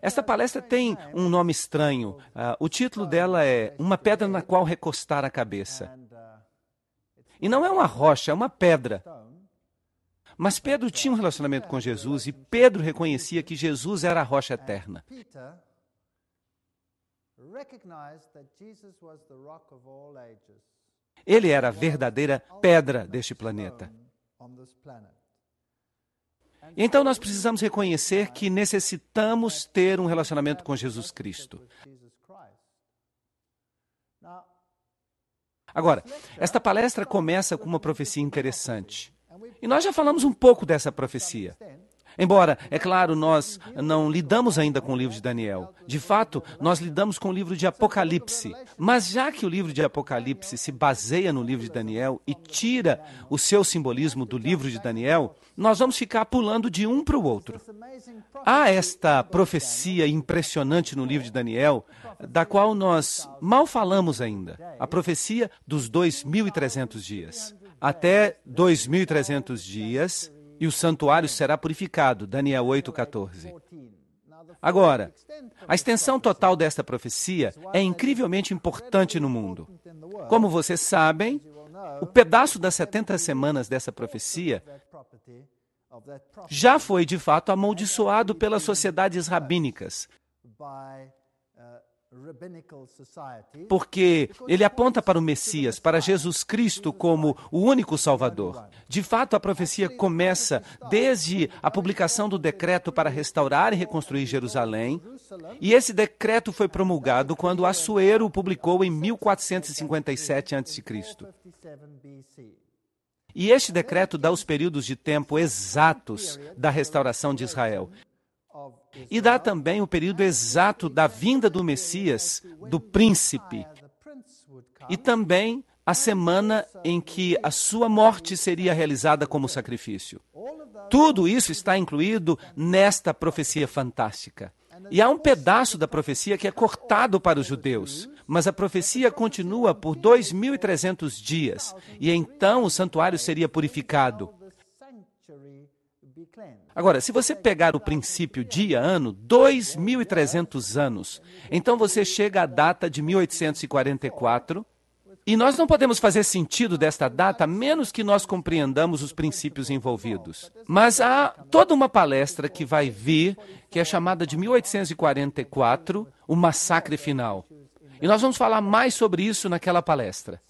Esta palestra tem um nome estranho. Ah, o título dela é Uma Pedra na Qual Recostar a Cabeça. E não é uma rocha, é uma pedra. Mas Pedro tinha um relacionamento com Jesus e Pedro reconhecia que Jesus era a rocha eterna. Ele era a verdadeira pedra deste planeta. Então nós precisamos reconhecer que necessitamos ter um relacionamento com Jesus Cristo. Agora, esta palestra começa com uma profecia interessante. E nós já falamos um pouco dessa profecia. Embora, é claro, nós não lidamos ainda com o livro de Daniel. De fato, nós lidamos com o livro de Apocalipse. Mas já que o livro de Apocalipse se baseia no livro de Daniel e tira o seu simbolismo do livro de Daniel, nós vamos ficar pulando de um para o outro. Há esta profecia impressionante no livro de Daniel, da qual nós mal falamos ainda, a profecia dos 2.300 dias. Até 2.300 dias, e o santuário será purificado. Daniel 8,14. Agora, a extensão total desta profecia é incrivelmente importante no mundo. Como vocês sabem, o pedaço das 70 semanas dessa profecia já foi de fato amaldiçoado pelas sociedades rabínicas porque ele aponta para o Messias, para Jesus Cristo como o único Salvador. De fato, a profecia começa desde a publicação do decreto para restaurar e reconstruir Jerusalém, e esse decreto foi promulgado quando Assuero o publicou em 1457 a.C. E este decreto dá os períodos de tempo exatos da restauração de Israel e dá também o período exato da vinda do Messias, do príncipe, e também a semana em que a sua morte seria realizada como sacrifício. Tudo isso está incluído nesta profecia fantástica. E há um pedaço da profecia que é cortado para os judeus, mas a profecia continua por 2.300 dias, e então o santuário seria purificado. Agora, se você pegar o princípio dia, ano, 2.300 anos, então você chega à data de 1844, e nós não podemos fazer sentido desta data a menos que nós compreendamos os princípios envolvidos. Mas há toda uma palestra que vai vir, que é chamada de 1844, o massacre final. E nós vamos falar mais sobre isso naquela palestra.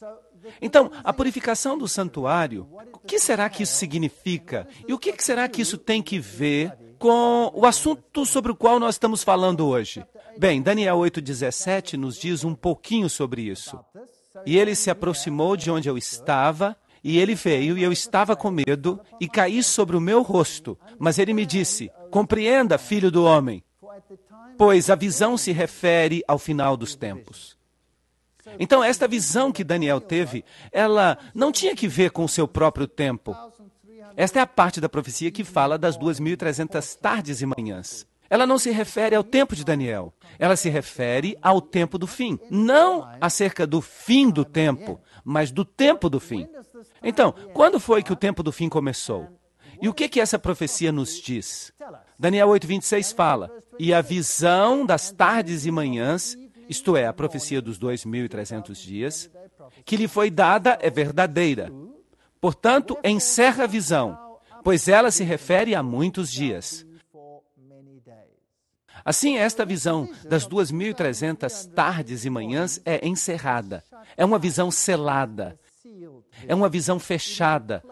Então, a purificação do santuário, o que será que isso significa? E o que será que isso tem que ver com o assunto sobre o qual nós estamos falando hoje? Bem, Daniel 8,17 nos diz um pouquinho sobre isso. E ele se aproximou de onde eu estava, e ele veio, e eu estava com medo, e caí sobre o meu rosto. Mas ele me disse: Compreenda, filho do homem, pois a visão se refere ao final dos tempos. Então, esta visão que Daniel teve, ela não tinha que ver com o seu próprio tempo. Esta é a parte da profecia que fala das 2.300 tardes e manhãs. Ela não se refere ao tempo de Daniel. Ela se refere ao tempo do fim. Não acerca do fim do tempo, mas do tempo do fim. Então, quando foi que o tempo do fim começou? E o que, que essa profecia nos diz? Daniel 8,26 fala: E a visão das tardes e manhãs isto é, a profecia dos 2.300 dias, que lhe foi dada é verdadeira. Portanto, encerra a visão, pois ela se refere a muitos dias. Assim, esta visão das 2.300 tardes e manhãs é encerrada. É uma visão selada. É uma visão fechada.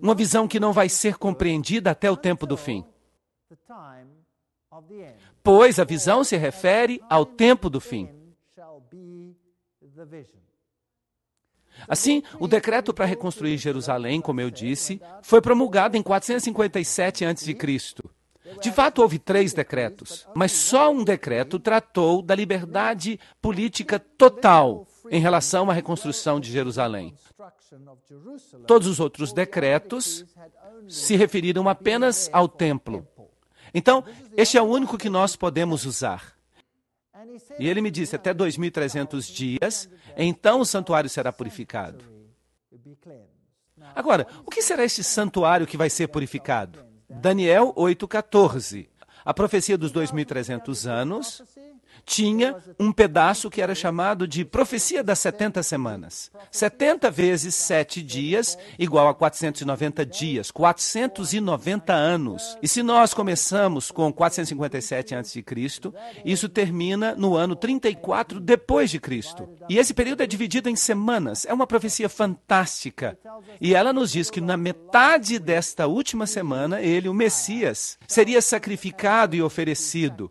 Uma visão que não vai ser compreendida até o tempo do fim pois a visão se refere ao tempo do fim. Assim, o decreto para reconstruir Jerusalém, como eu disse, foi promulgado em 457 a.C. De fato, houve três decretos, mas só um decreto tratou da liberdade política total em relação à reconstrução de Jerusalém. Todos os outros decretos se referiram apenas ao templo. Então, este é o único que nós podemos usar. E ele me disse: até 2.300 dias, então o santuário será purificado. Agora, o que será este santuário que vai ser purificado? Daniel 8,14. A profecia dos 2.300 anos tinha um pedaço que era chamado de profecia das 70 semanas. 70 vezes 7 dias, igual a 490 dias, 490 anos. E se nós começamos com 457 a.C., isso termina no ano 34 depois de Cristo. E esse período é dividido em semanas. É uma profecia fantástica. E ela nos diz que na metade desta última semana, ele, o Messias, seria sacrificado e oferecido.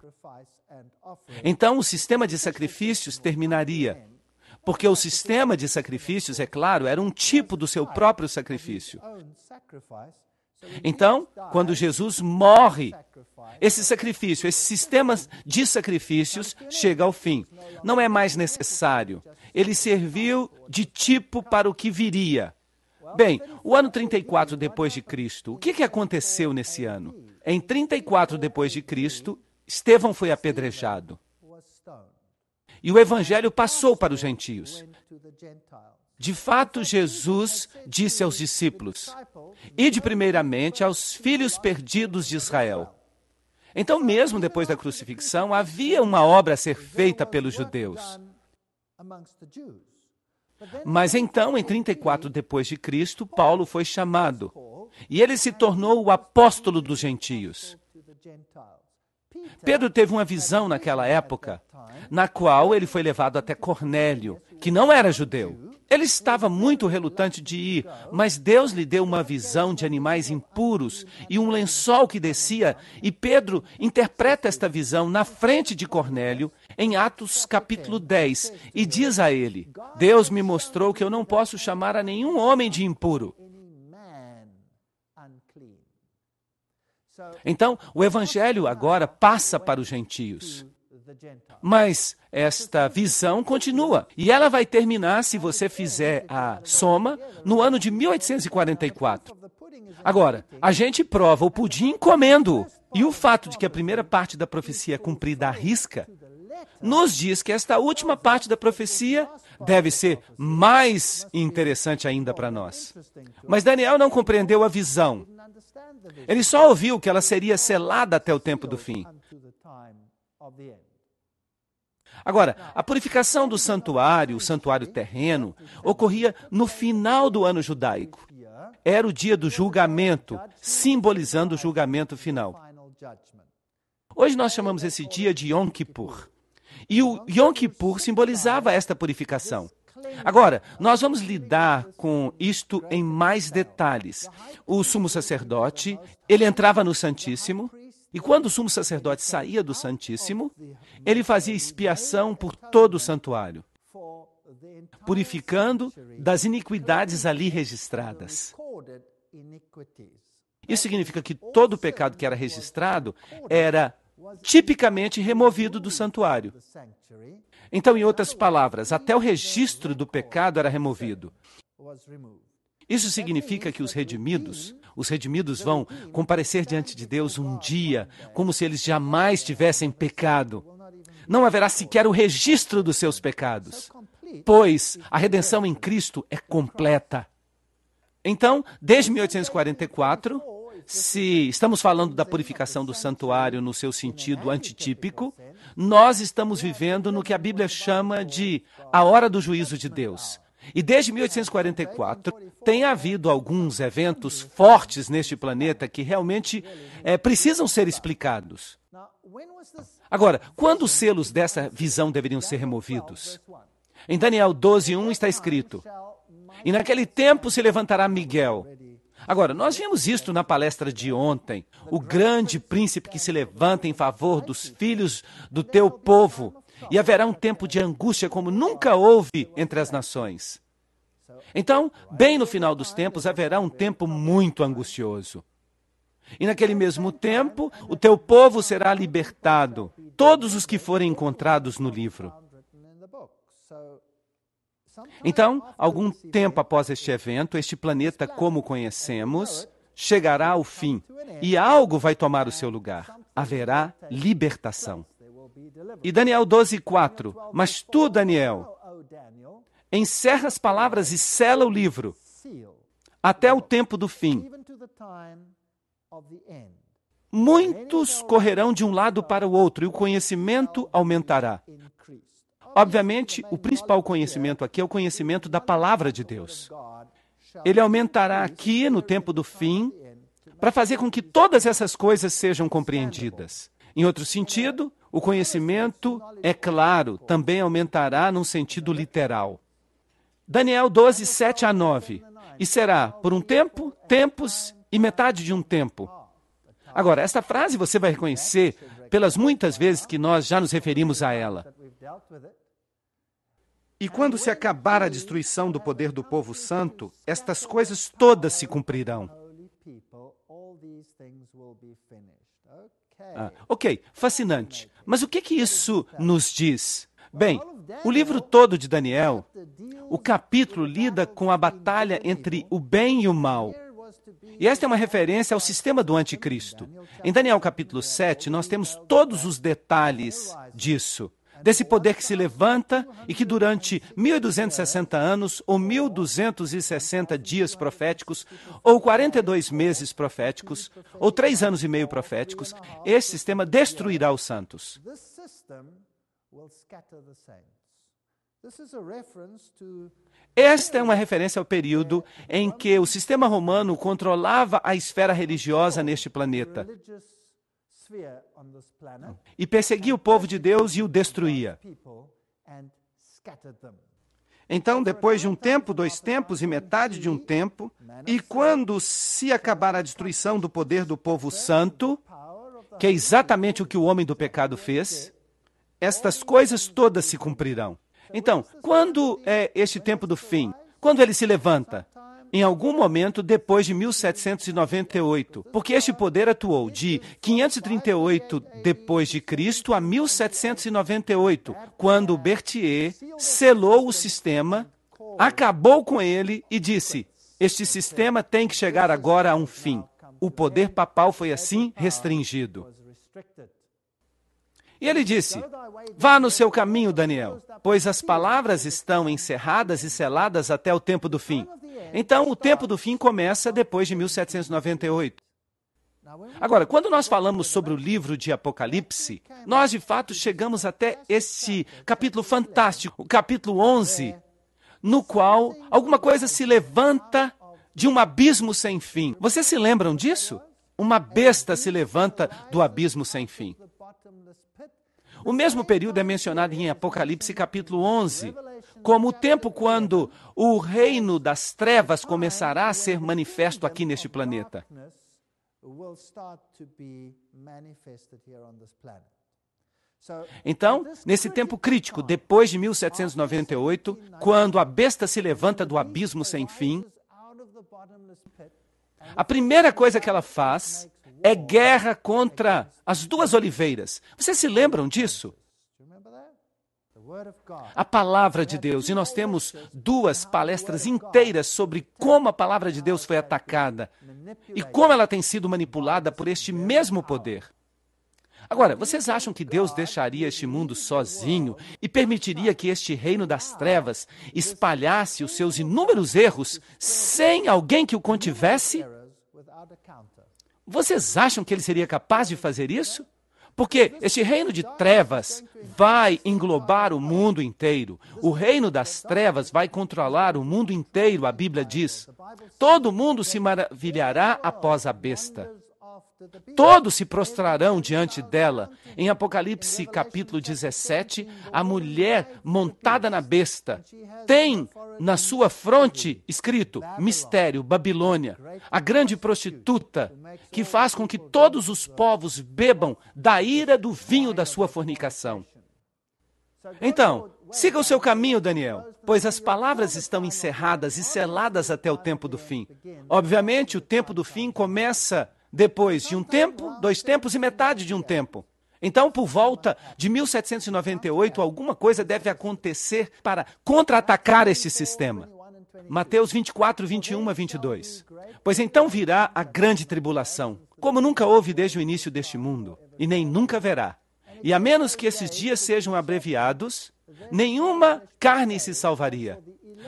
Então o sistema de sacrifícios terminaria. Porque o sistema de sacrifícios, é claro, era um tipo do seu próprio sacrifício. Então, quando Jesus morre, esse sacrifício, esse sistema de sacrifícios chega ao fim. Não é mais necessário. Ele serviu de tipo para o que viria. Bem, o ano 34 depois de Cristo, o que, que aconteceu nesse ano? Em 34 depois de Cristo, Estevão foi apedrejado. E o evangelho passou para os gentios. De fato, Jesus disse aos discípulos: Ide primeiramente aos filhos perdidos de Israel. Então, mesmo depois da crucifixão, havia uma obra a ser feita pelos judeus. Mas então, em 34 depois de Cristo, Paulo foi chamado, e ele se tornou o apóstolo dos gentios. Pedro teve uma visão naquela época, na qual ele foi levado até Cornélio, que não era judeu. Ele estava muito relutante de ir, mas Deus lhe deu uma visão de animais impuros e um lençol que descia, e Pedro interpreta esta visão na frente de Cornélio, em Atos capítulo 10, e diz a ele: Deus me mostrou que eu não posso chamar a nenhum homem de impuro. Então, o evangelho agora passa para os gentios. Mas esta visão continua. E ela vai terminar, se você fizer a soma, no ano de 1844. Agora, a gente prova o pudim comendo. E o fato de que a primeira parte da profecia é cumprida à risca nos diz que esta última parte da profecia deve ser mais interessante ainda para nós. Mas Daniel não compreendeu a visão. Ele só ouviu que ela seria selada até o tempo do fim. Agora, a purificação do santuário, o santuário terreno, ocorria no final do ano judaico. Era o dia do julgamento, simbolizando o julgamento final. Hoje nós chamamos esse dia de Yom Kippur. E o Yom Kippur simbolizava esta purificação. Agora, nós vamos lidar com isto em mais detalhes. O sumo sacerdote, ele entrava no Santíssimo, e quando o sumo sacerdote saía do Santíssimo, ele fazia expiação por todo o santuário, purificando das iniquidades ali registradas. Isso significa que todo o pecado que era registrado era tipicamente removido do santuário. Então, em outras palavras, até o registro do pecado era removido. Isso significa que os redimidos, os redimidos vão comparecer diante de Deus um dia, como se eles jamais tivessem pecado. Não haverá sequer o registro dos seus pecados, pois a redenção em Cristo é completa. Então, desde 1844, se estamos falando da purificação do santuário no seu sentido antitípico, nós estamos vivendo no que a Bíblia chama de a hora do juízo de Deus. E desde 1844 tem havido alguns eventos fortes neste planeta que realmente é, precisam ser explicados. Agora, quando os selos dessa visão deveriam ser removidos? Em Daniel 12:1 está escrito: E naquele tempo se levantará Miguel, Agora, nós vimos isto na palestra de ontem. O grande príncipe que se levanta em favor dos filhos do teu povo. E haverá um tempo de angústia como nunca houve entre as nações. Então, bem no final dos tempos, haverá um tempo muito angustioso. E naquele mesmo tempo, o teu povo será libertado, todos os que forem encontrados no livro. Então, algum tempo após este evento, este planeta como conhecemos chegará ao fim e algo vai tomar o seu lugar. Haverá libertação. E Daniel 12:4. Mas tu, Daniel, encerra as palavras e sela o livro até o tempo do fim. Muitos correrão de um lado para o outro e o conhecimento aumentará. Obviamente, o principal conhecimento aqui é o conhecimento da palavra de Deus. Ele aumentará aqui no tempo do fim para fazer com que todas essas coisas sejam compreendidas. Em outro sentido, o conhecimento, é claro, também aumentará num sentido literal. Daniel 12, 7 a 9. E será por um tempo, tempos e metade de um tempo. Agora, esta frase você vai reconhecer pelas muitas vezes que nós já nos referimos a ela. E quando se acabar a destruição do poder do povo santo, estas coisas todas se cumprirão. Ah, ok, fascinante. Mas o que, que isso nos diz? Bem, o livro todo de Daniel, o capítulo lida com a batalha entre o bem e o mal. E esta é uma referência ao sistema do anticristo. Em Daniel capítulo 7, nós temos todos os detalhes disso desse poder que se levanta e que durante 1260 anos, ou 1260 dias proféticos, ou 42 meses proféticos, ou 3 anos e meio proféticos, esse sistema destruirá os santos. Esta é uma referência ao período em que o sistema romano controlava a esfera religiosa neste planeta e perseguia o povo de Deus e o destruía. Então, depois de um tempo, dois tempos e metade de um tempo, e quando se acabar a destruição do poder do povo santo, que é exatamente o que o homem do pecado fez, estas coisas todas se cumprirão. Então, quando é este tempo do fim? Quando ele se levanta? em algum momento depois de 1798, porque este poder atuou de 538 depois de Cristo a 1798, quando Berthier selou o sistema, acabou com ele e disse: "Este sistema tem que chegar agora a um fim". O poder papal foi assim restringido. E ele disse: Vá no seu caminho, Daniel, pois as palavras estão encerradas e seladas até o tempo do fim. Então, o tempo do fim começa depois de 1798. Agora, quando nós falamos sobre o livro de Apocalipse, nós de fato chegamos até este capítulo fantástico, o capítulo 11, no qual alguma coisa se levanta de um abismo sem fim. Vocês se lembram disso? Uma besta se levanta do abismo sem fim. O mesmo período é mencionado em Apocalipse capítulo 11, como o tempo quando o reino das trevas começará a ser manifesto aqui neste planeta. Então, nesse tempo crítico, depois de 1798, quando a besta se levanta do abismo sem fim, a primeira coisa que ela faz é guerra contra as duas oliveiras. Vocês se lembram disso? a palavra de Deus. E nós temos duas palestras inteiras sobre como a palavra de Deus foi atacada e como ela tem sido manipulada por este mesmo poder. Agora, vocês acham que Deus deixaria este mundo sozinho e permitiria que este reino das trevas espalhasse os seus inúmeros erros sem alguém que o contivesse? Vocês acham que ele seria capaz de fazer isso? Porque este reino de trevas vai englobar o mundo inteiro. O reino das trevas vai controlar o mundo inteiro, a Bíblia diz. Todo mundo se maravilhará após a besta. Todos se prostrarão diante dela. Em Apocalipse capítulo 17, a mulher montada na besta tem na sua fronte escrito: Mistério, Babilônia, a grande prostituta que faz com que todos os povos bebam da ira do vinho da sua fornicação. Então, siga o seu caminho, Daniel, pois as palavras estão encerradas e seladas até o tempo do fim. Obviamente, o tempo do fim começa depois de um tempo, dois tempos e metade de um tempo. Então, por volta de 1798, alguma coisa deve acontecer para contra-atacar este sistema. Mateus 24, 21 a 22. Pois então virá a grande tribulação, como nunca houve desde o início deste mundo, e nem nunca haverá. Então, e a menos que esses é dias sejam abreviados, nenhuma carne se salvaria.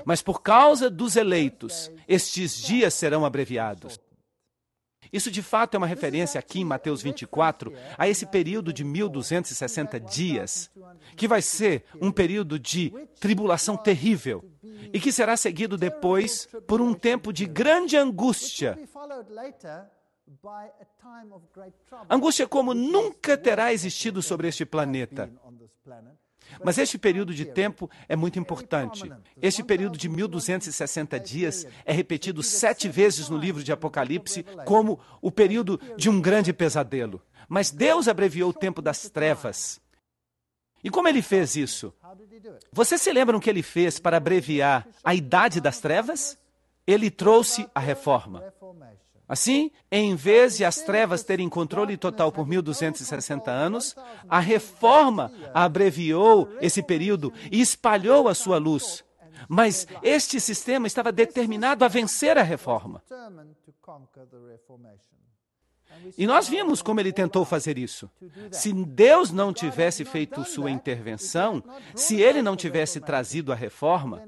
Mas por causa dos eleitos, estes dias serão abreviados. Isso de fato é uma referência aqui em Mateus 24 a esse período de 1260 dias, que vai ser um período de tribulação terrível e que será seguido depois por um tempo de grande angústia. Angústia como nunca terá existido sobre este planeta. Mas este período de tempo é, é muito importante. Este período de 1260 dias é, é repetido sete vezes no livro de Apocalipse como o período de um grande pesadelo. Mas Deus abreviou o tempo das trevas. E como ele fez isso? Vocês se lembram o que ele fez para abreviar a idade das trevas? Ele trouxe a reforma. Assim, em vez de as trevas terem controle total por 1260 anos, a reforma abreviou esse período e espalhou a sua luz. Mas este sistema estava determinado a vencer a reforma. E nós vimos como ele tentou fazer isso. Se Deus não tivesse feito sua intervenção, se ele não tivesse trazido a reforma,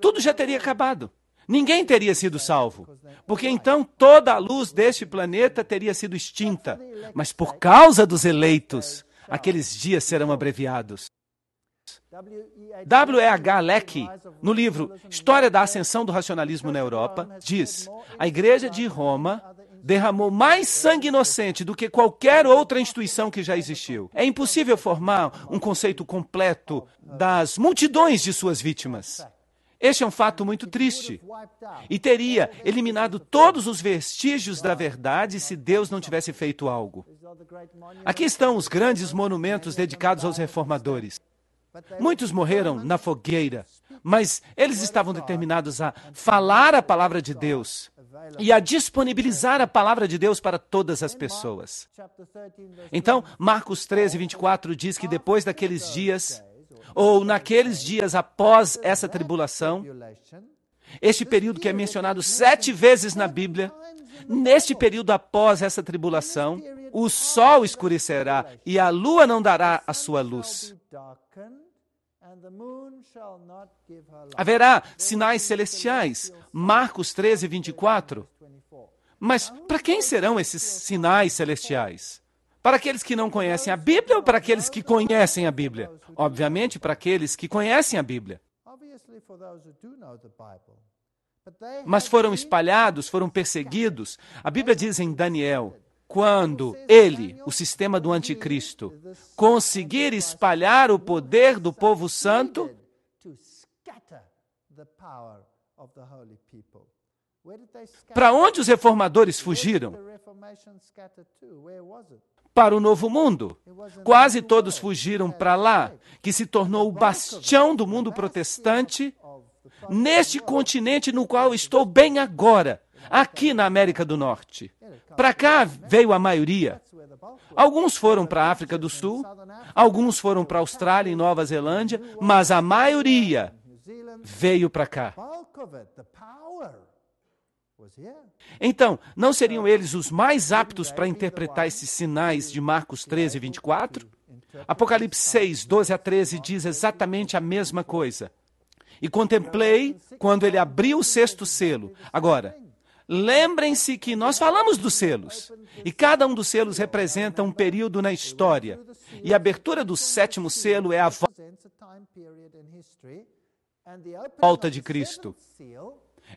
tudo já teria acabado ninguém teria sido salvo, porque então toda a luz deste planeta teria sido extinta. Mas por causa dos eleitos, aqueles dias serão abreviados. W.E.H. Leck, no livro História da Ascensão do Racionalismo na Europa, diz: a Igreja de Roma derramou mais sangue inocente do que qualquer outra instituição que já existiu. É impossível formar um conceito completo das multidões de suas vítimas. Este é um fato muito triste. E teria eliminado todos os vestígios da verdade se Deus não tivesse feito algo. Aqui estão os grandes monumentos dedicados aos reformadores. Muitos morreram na fogueira, mas eles estavam determinados a falar a palavra de Deus e a disponibilizar a palavra de Deus para todas as pessoas. Então, Marcos 13, 24 diz que depois daqueles dias, ou naqueles dias após essa tribulação, este período que é mencionado sete vezes na Bíblia, neste período após essa tribulação, o sol escurecerá e a lua não dará a sua luz. Haverá sinais celestiais, Marcos 13, 24. Mas para quem serão esses sinais celestiais? Para aqueles que não conhecem a Bíblia ou para aqueles que conhecem a Bíblia? Obviamente, para aqueles que conhecem a Bíblia. Mas foram espalhados, foram perseguidos. A Bíblia diz em Daniel: quando ele, o sistema do anticristo, conseguir espalhar o poder do povo santo, para onde os reformadores fugiram? para o Novo Mundo. Quase todos fugiram para lá, que se tornou o bastião do mundo protestante neste continente no qual estou bem agora, aqui na América do Norte. Para cá veio a maioria. Alguns foram para a África do Sul, alguns foram para a Austrália e Nova Zelândia, mas a maioria veio para cá. É? Então, não seriam então, eles os mais é aptos para interpretar esses sinais de Marcos 13, 24? É então, Apocalipse 6, 12 a 13 diz exatamente a mesma coisa. E então, contemplei quando ele abriu o sexto selo. Agora, lembrem-se que nós falamos dos selos. E cada um dos selos representa um período na história. E a abertura do sétimo selo é a volta de Cristo.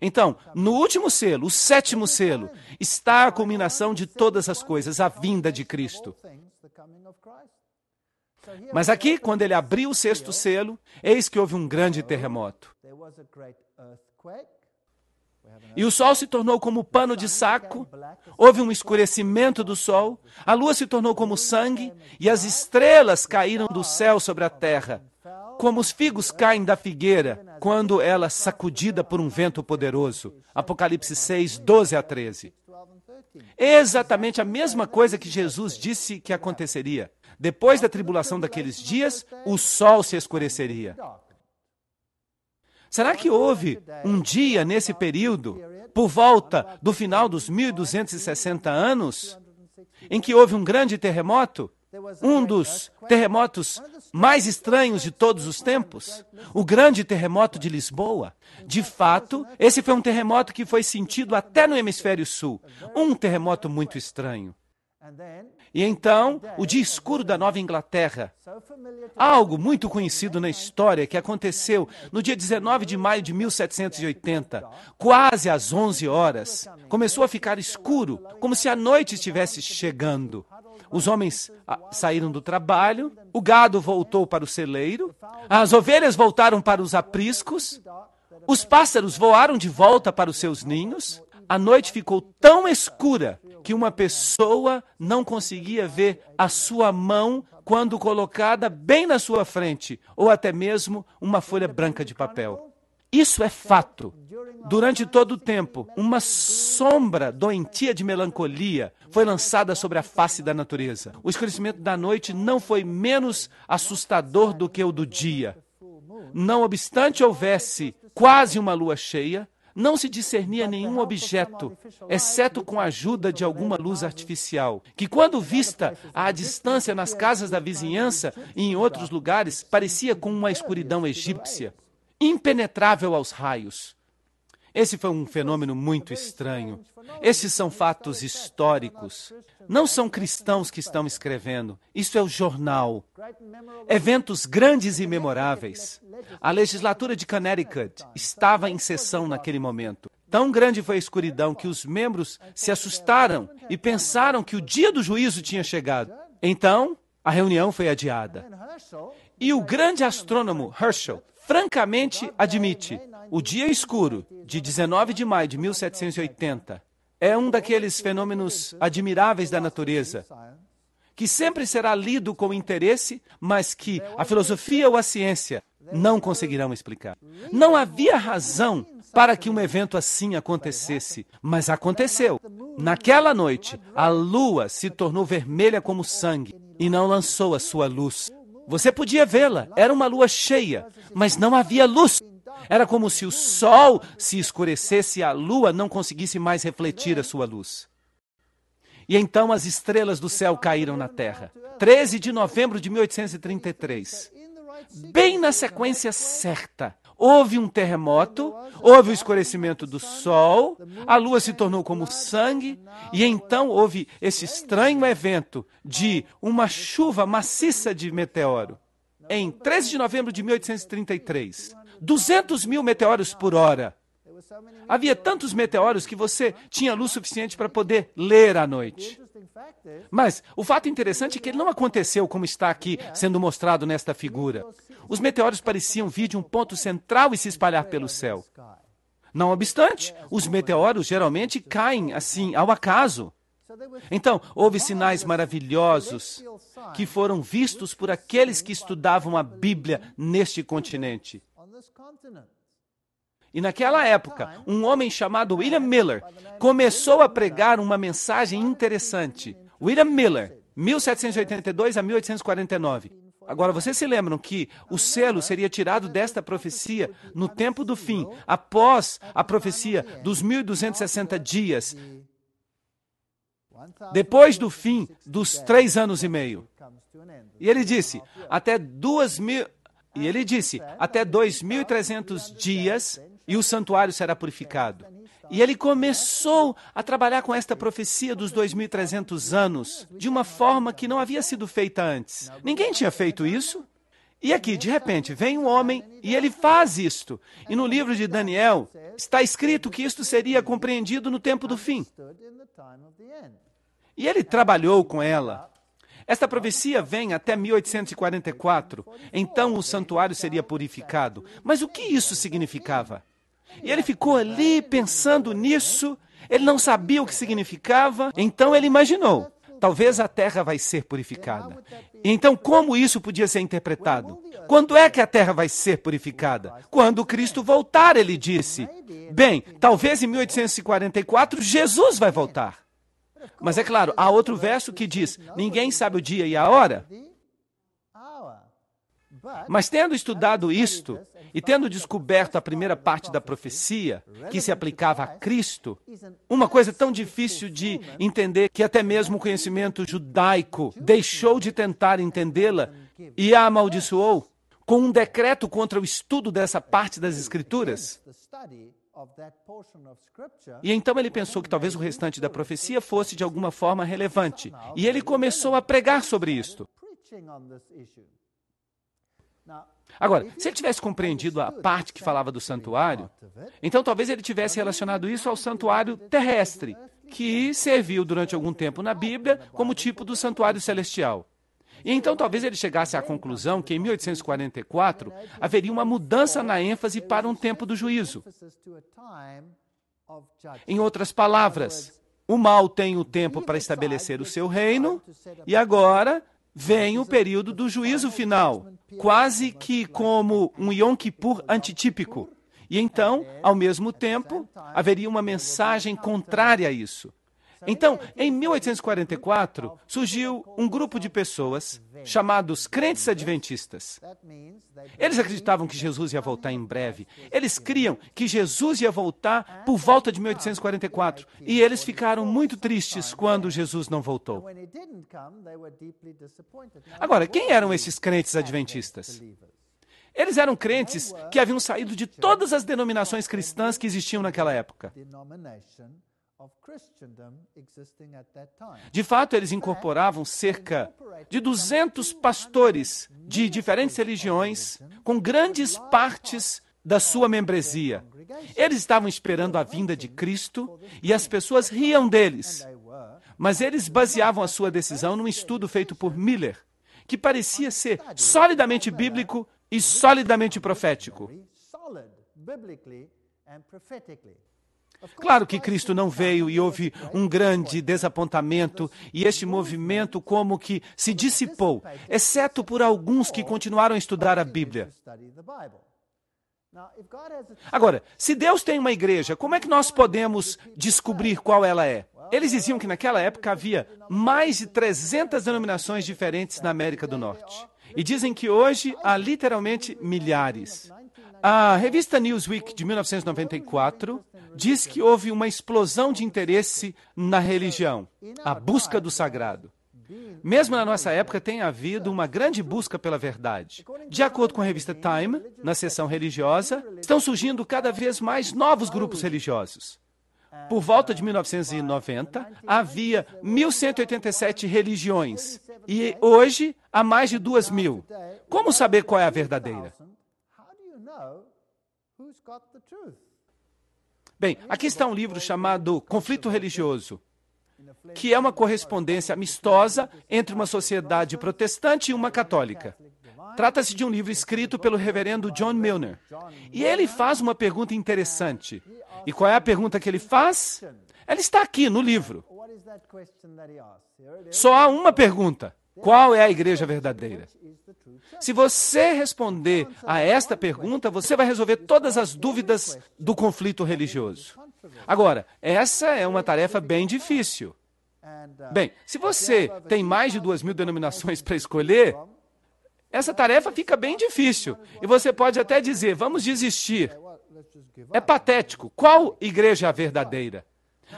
Então, no último selo, o sétimo selo, está a culminação de todas as coisas, a vinda de Cristo. Mas aqui, quando ele abriu o sexto selo, eis que houve um grande terremoto. E o sol se tornou como pano de saco, houve um escurecimento do sol, a lua se tornou como sangue, e as estrelas caíram do céu sobre a terra como os figos caem da figueira quando ela é sacudida por um vento poderoso. Apocalipse 6, 12 a 13. Exatamente a mesma coisa que Jesus disse que aconteceria. Depois da tribulação daqueles dias, o sol se escureceria. Será que houve um dia nesse período, por volta do final dos 1260 anos, em que houve um grande terremoto? um dos terremotos mais estranhos de todos os tempos, o grande terremoto de Lisboa. De fato, esse foi um terremoto que foi sentido até no hemisfério sul, um terremoto muito estranho. E então, o dia escuro da Nova Inglaterra, algo muito conhecido na história que aconteceu no dia 19 de maio de 1780, quase às 11 horas, começou a ficar escuro, como se a noite estivesse chegando. Os homens ah, saíram do trabalho, o gado voltou para o celeiro, as ovelhas voltaram para os apriscos, os pássaros voaram de volta para os seus ninhos. A noite ficou tão escura que uma pessoa não conseguia ver a sua mão quando colocada bem na sua frente, ou até mesmo uma folha branca de papel. Isso é fato. Durante todo o tempo, uma sombra doentia de melancolia foi lançada sobre a face da natureza. O escurecimento da noite não foi menos assustador do que o do dia. Não obstante houvesse quase uma lua cheia, não se discernia nenhum objeto, exceto com a ajuda de alguma luz artificial, que, quando vista à distância nas casas da vizinhança e em outros lugares, parecia com uma escuridão egípcia impenetrável aos raios. Esse foi um fenômeno muito estranho. Esses são fatos históricos. Não são cristãos que estão escrevendo. Isso é o jornal. Eventos grandes e memoráveis. A legislatura de Connecticut estava em sessão naquele momento. Tão grande foi a escuridão que os membros se assustaram e pensaram que o dia do juízo tinha chegado. Então, a reunião foi adiada. E o grande astrônomo Herschel francamente admite: o dia escuro de 19 de maio de 1780 é um daqueles fenômenos admiráveis da natureza que sempre será lido com interesse, mas que a filosofia ou a ciência não conseguirão explicar. Não havia razão para que um evento assim acontecesse, mas aconteceu. Naquela noite, a lua se tornou vermelha como sangue e não lançou a sua luz, você podia vê-la, era uma lua cheia, mas não havia luz. Era como se o sol se escurecesse e a lua não conseguisse mais refletir a sua luz. E então as estrelas do céu caíram na terra. 13 de novembro de 1833. Bem na sequência certa Houve um terremoto, houve o escurecimento do sol, a lua se tornou como sangue, e então houve esse estranho evento de uma chuva maciça de meteoro. Em 13 de novembro de 1833, 200 mil meteoros por hora Havia tantos meteoros que você tinha luz suficiente para poder ler à noite. Mas o fato interessante é que ele não aconteceu como está aqui sendo mostrado nesta figura. Os meteoros pareciam vir de um ponto central e se espalhar pelo céu. Não obstante, os meteoros geralmente caem assim, ao acaso. Então, houve sinais maravilhosos que foram vistos por aqueles que estudavam a Bíblia neste continente. E naquela época, um homem chamado William Miller começou a pregar uma mensagem interessante. William Miller, 1782 a 1849. Agora, vocês se lembram que o selo seria tirado desta profecia no tempo do fim, após a profecia dos 1260 dias, depois do fim dos três anos e meio. E ele disse, até duas mil. E ele disse, até 2.300 dias e o santuário será purificado. E ele começou a trabalhar com esta profecia dos 2.300 anos de uma forma que não havia sido feita antes. Ninguém tinha feito isso. E aqui, de repente, vem um homem e ele faz isto. E no livro de Daniel está escrito que isto seria compreendido no tempo do fim. E ele trabalhou com ela. Esta profecia vem até 1844. Então o santuário seria purificado. Mas o que isso significava? E ele ficou ali pensando nisso, ele não sabia o que significava, então ele imaginou: talvez a terra vai ser purificada. Então, como isso podia ser interpretado? Quando é que a terra vai ser purificada? Quando Cristo voltar, ele disse. Bem, talvez em 1844 Jesus vai voltar. Mas é claro, há outro verso que diz: ninguém sabe o dia e a hora. Mas tendo estudado isto e tendo descoberto a primeira parte da profecia, que se aplicava a Cristo, uma coisa tão difícil de entender que até mesmo o conhecimento judaico deixou de tentar entendê-la e a amaldiçoou com um decreto contra o estudo dessa parte das Escrituras. E então ele pensou que talvez o restante da profecia fosse de alguma forma relevante. E ele começou a pregar sobre isto. Agora, se ele tivesse compreendido a parte que falava do santuário, então talvez ele tivesse relacionado isso ao santuário terrestre, que serviu durante algum tempo na Bíblia como tipo do santuário celestial. E então talvez ele chegasse à conclusão que em 1844 haveria uma mudança na ênfase para um tempo do juízo. Em outras palavras, o mal tem o tempo para estabelecer o seu reino, e agora vem o período do juízo final, quase que como um Yom Kippur antitípico. E então, ao mesmo tempo, haveria uma mensagem contrária a isso. Então, então, em 1844, surgiu um grupo de pessoas chamados crentes adventistas. Eles acreditavam que Jesus ia voltar em breve. Eles criam que Jesus ia voltar por volta de 1844. E eles ficaram muito tristes quando Jesus não voltou. Agora, quem eram esses crentes adventistas? Eles eram crentes que haviam saído de todas as denominações cristãs que existiam naquela época. De fato, eles incorporavam cerca de 200 pastores de diferentes religiões com grandes partes da sua membresia. Eles estavam esperando a vinda de Cristo e as pessoas riam deles. Mas eles baseavam a sua decisão num estudo feito por Miller, que parecia ser solidamente bíblico e solidamente profético. Claro que Cristo não veio e houve um grande desapontamento, e este movimento como que se dissipou, exceto por alguns que continuaram a estudar a Bíblia. Agora, se Deus tem uma igreja, como é que nós podemos descobrir qual ela é? Eles diziam que naquela época havia mais de 300 denominações diferentes na América do Norte. E dizem que hoje há literalmente milhares. A revista Newsweek de 1994 diz que houve uma explosão de interesse na religião, a busca do sagrado. Mesmo na nossa época, tem havido uma grande busca pela verdade. De acordo com a revista Time, na seção religiosa, estão surgindo cada vez mais novos grupos religiosos. Por volta de 1990, havia 1.187 religiões e hoje há mais de 2.000. Como saber qual é a verdadeira? Bem, aqui está um livro chamado Conflito Religioso, que é uma correspondência amistosa entre uma sociedade protestante e uma católica. Trata-se de um livro escrito pelo reverendo John Milner. E ele faz uma pergunta interessante. E qual é a pergunta que ele faz? Ela está aqui no livro. Só há uma pergunta. Qual é a igreja verdadeira? Se você responder a esta pergunta, você vai resolver todas as dúvidas do conflito religioso. Agora, essa é uma tarefa bem difícil. Bem, se você tem mais de duas mil denominações para escolher, essa tarefa fica bem difícil. E você pode até dizer: vamos desistir. É patético. Qual igreja é a verdadeira?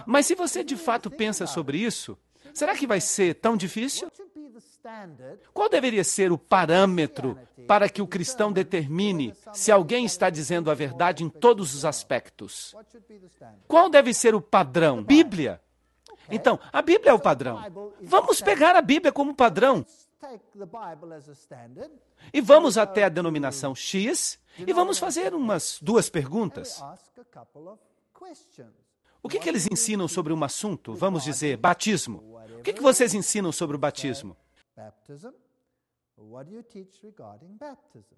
Mas se você de fato pensa sobre isso, será que vai ser tão difícil? Qual deveria ser o parâmetro para que o cristão determine se alguém está dizendo a verdade em todos os aspectos? Qual deve ser o padrão? Bíblia. Então, a Bíblia é o padrão. Vamos pegar a Bíblia como padrão. E vamos até a denominação X e vamos fazer umas duas perguntas. O que, que eles ensinam sobre um assunto? Vamos dizer, batismo. O que, que vocês ensinam sobre o batismo? Baptism. What do you teach regarding baptism?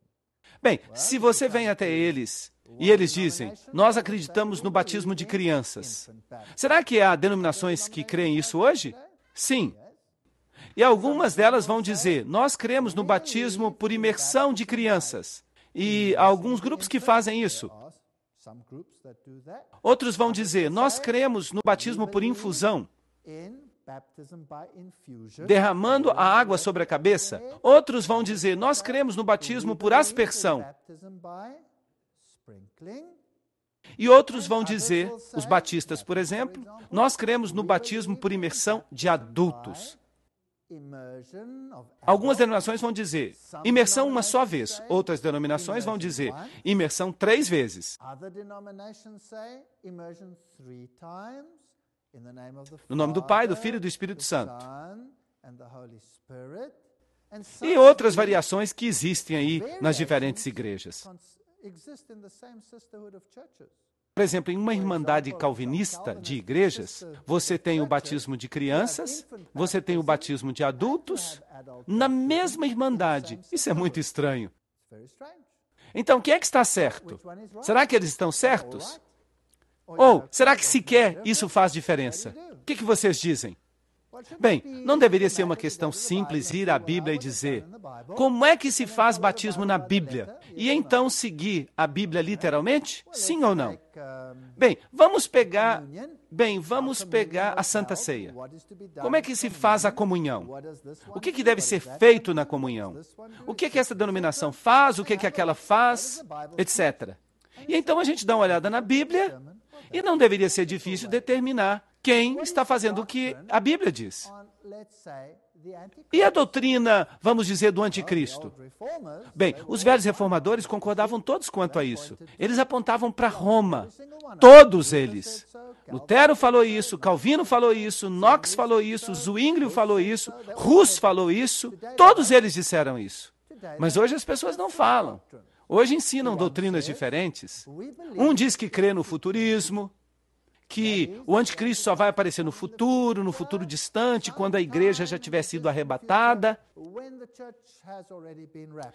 Bem, se você vem até eles e eles dizem, nós acreditamos no batismo de crianças, será que há denominações que creem isso hoje? Sim. E algumas delas vão dizer, nós cremos no batismo por imersão de crianças. E há alguns grupos que fazem isso. Outros vão dizer, nós cremos no batismo por infusão derramando a água sobre a cabeça. Outros vão dizer: Nós cremos no batismo por aspersão. E outros vão dizer, os batistas, por exemplo, nós cremos no batismo por imersão de adultos. Algumas denominações vão dizer imersão uma só vez, outras denominações vão dizer imersão três vezes. No nome do Pai, do Filho e do Espírito Santo. E outras variações que existem aí nas diferentes igrejas. Por exemplo, em uma irmandade calvinista de igrejas, você tem o batismo de crianças, você tem o batismo de adultos, na mesma irmandade. Isso é muito estranho. Então, quem é que está certo? Será que eles estão certos? Ou será que sequer isso faz diferença? O que, que vocês dizem? Bem, não deveria ser uma né? questão simples ir à Bíblia e tá dizer como é que se faz batismo na Bíblia né? e então seguir a Bíblia né? literalmente? Sim ou não? Bem, vamos pegar, bem, vamos pegar a Santa Ceia. Como é que se faz a comunhão? O que, que deve ser feito na comunhão? O que, que essa denominação faz? O que, que aquela faz? Etc. E então a gente dá uma olhada na Bíblia e não deveria ser difícil determinar quem está fazendo o que a Bíblia diz. E a doutrina, vamos dizer, do anticristo? Bem, os velhos reformadores concordavam todos quanto a isso. Eles apontavam para Roma, todos eles. Lutero falou isso, Calvino falou isso, Knox falou isso, Zwinglio falou isso, Rus falou isso, todos eles disseram isso. Mas hoje as pessoas não falam. Hoje ensinam doutrinas diferentes. Um diz que crê no futurismo, que o anticristo só vai aparecer no futuro, no futuro distante, quando a igreja já tiver sido arrebatada.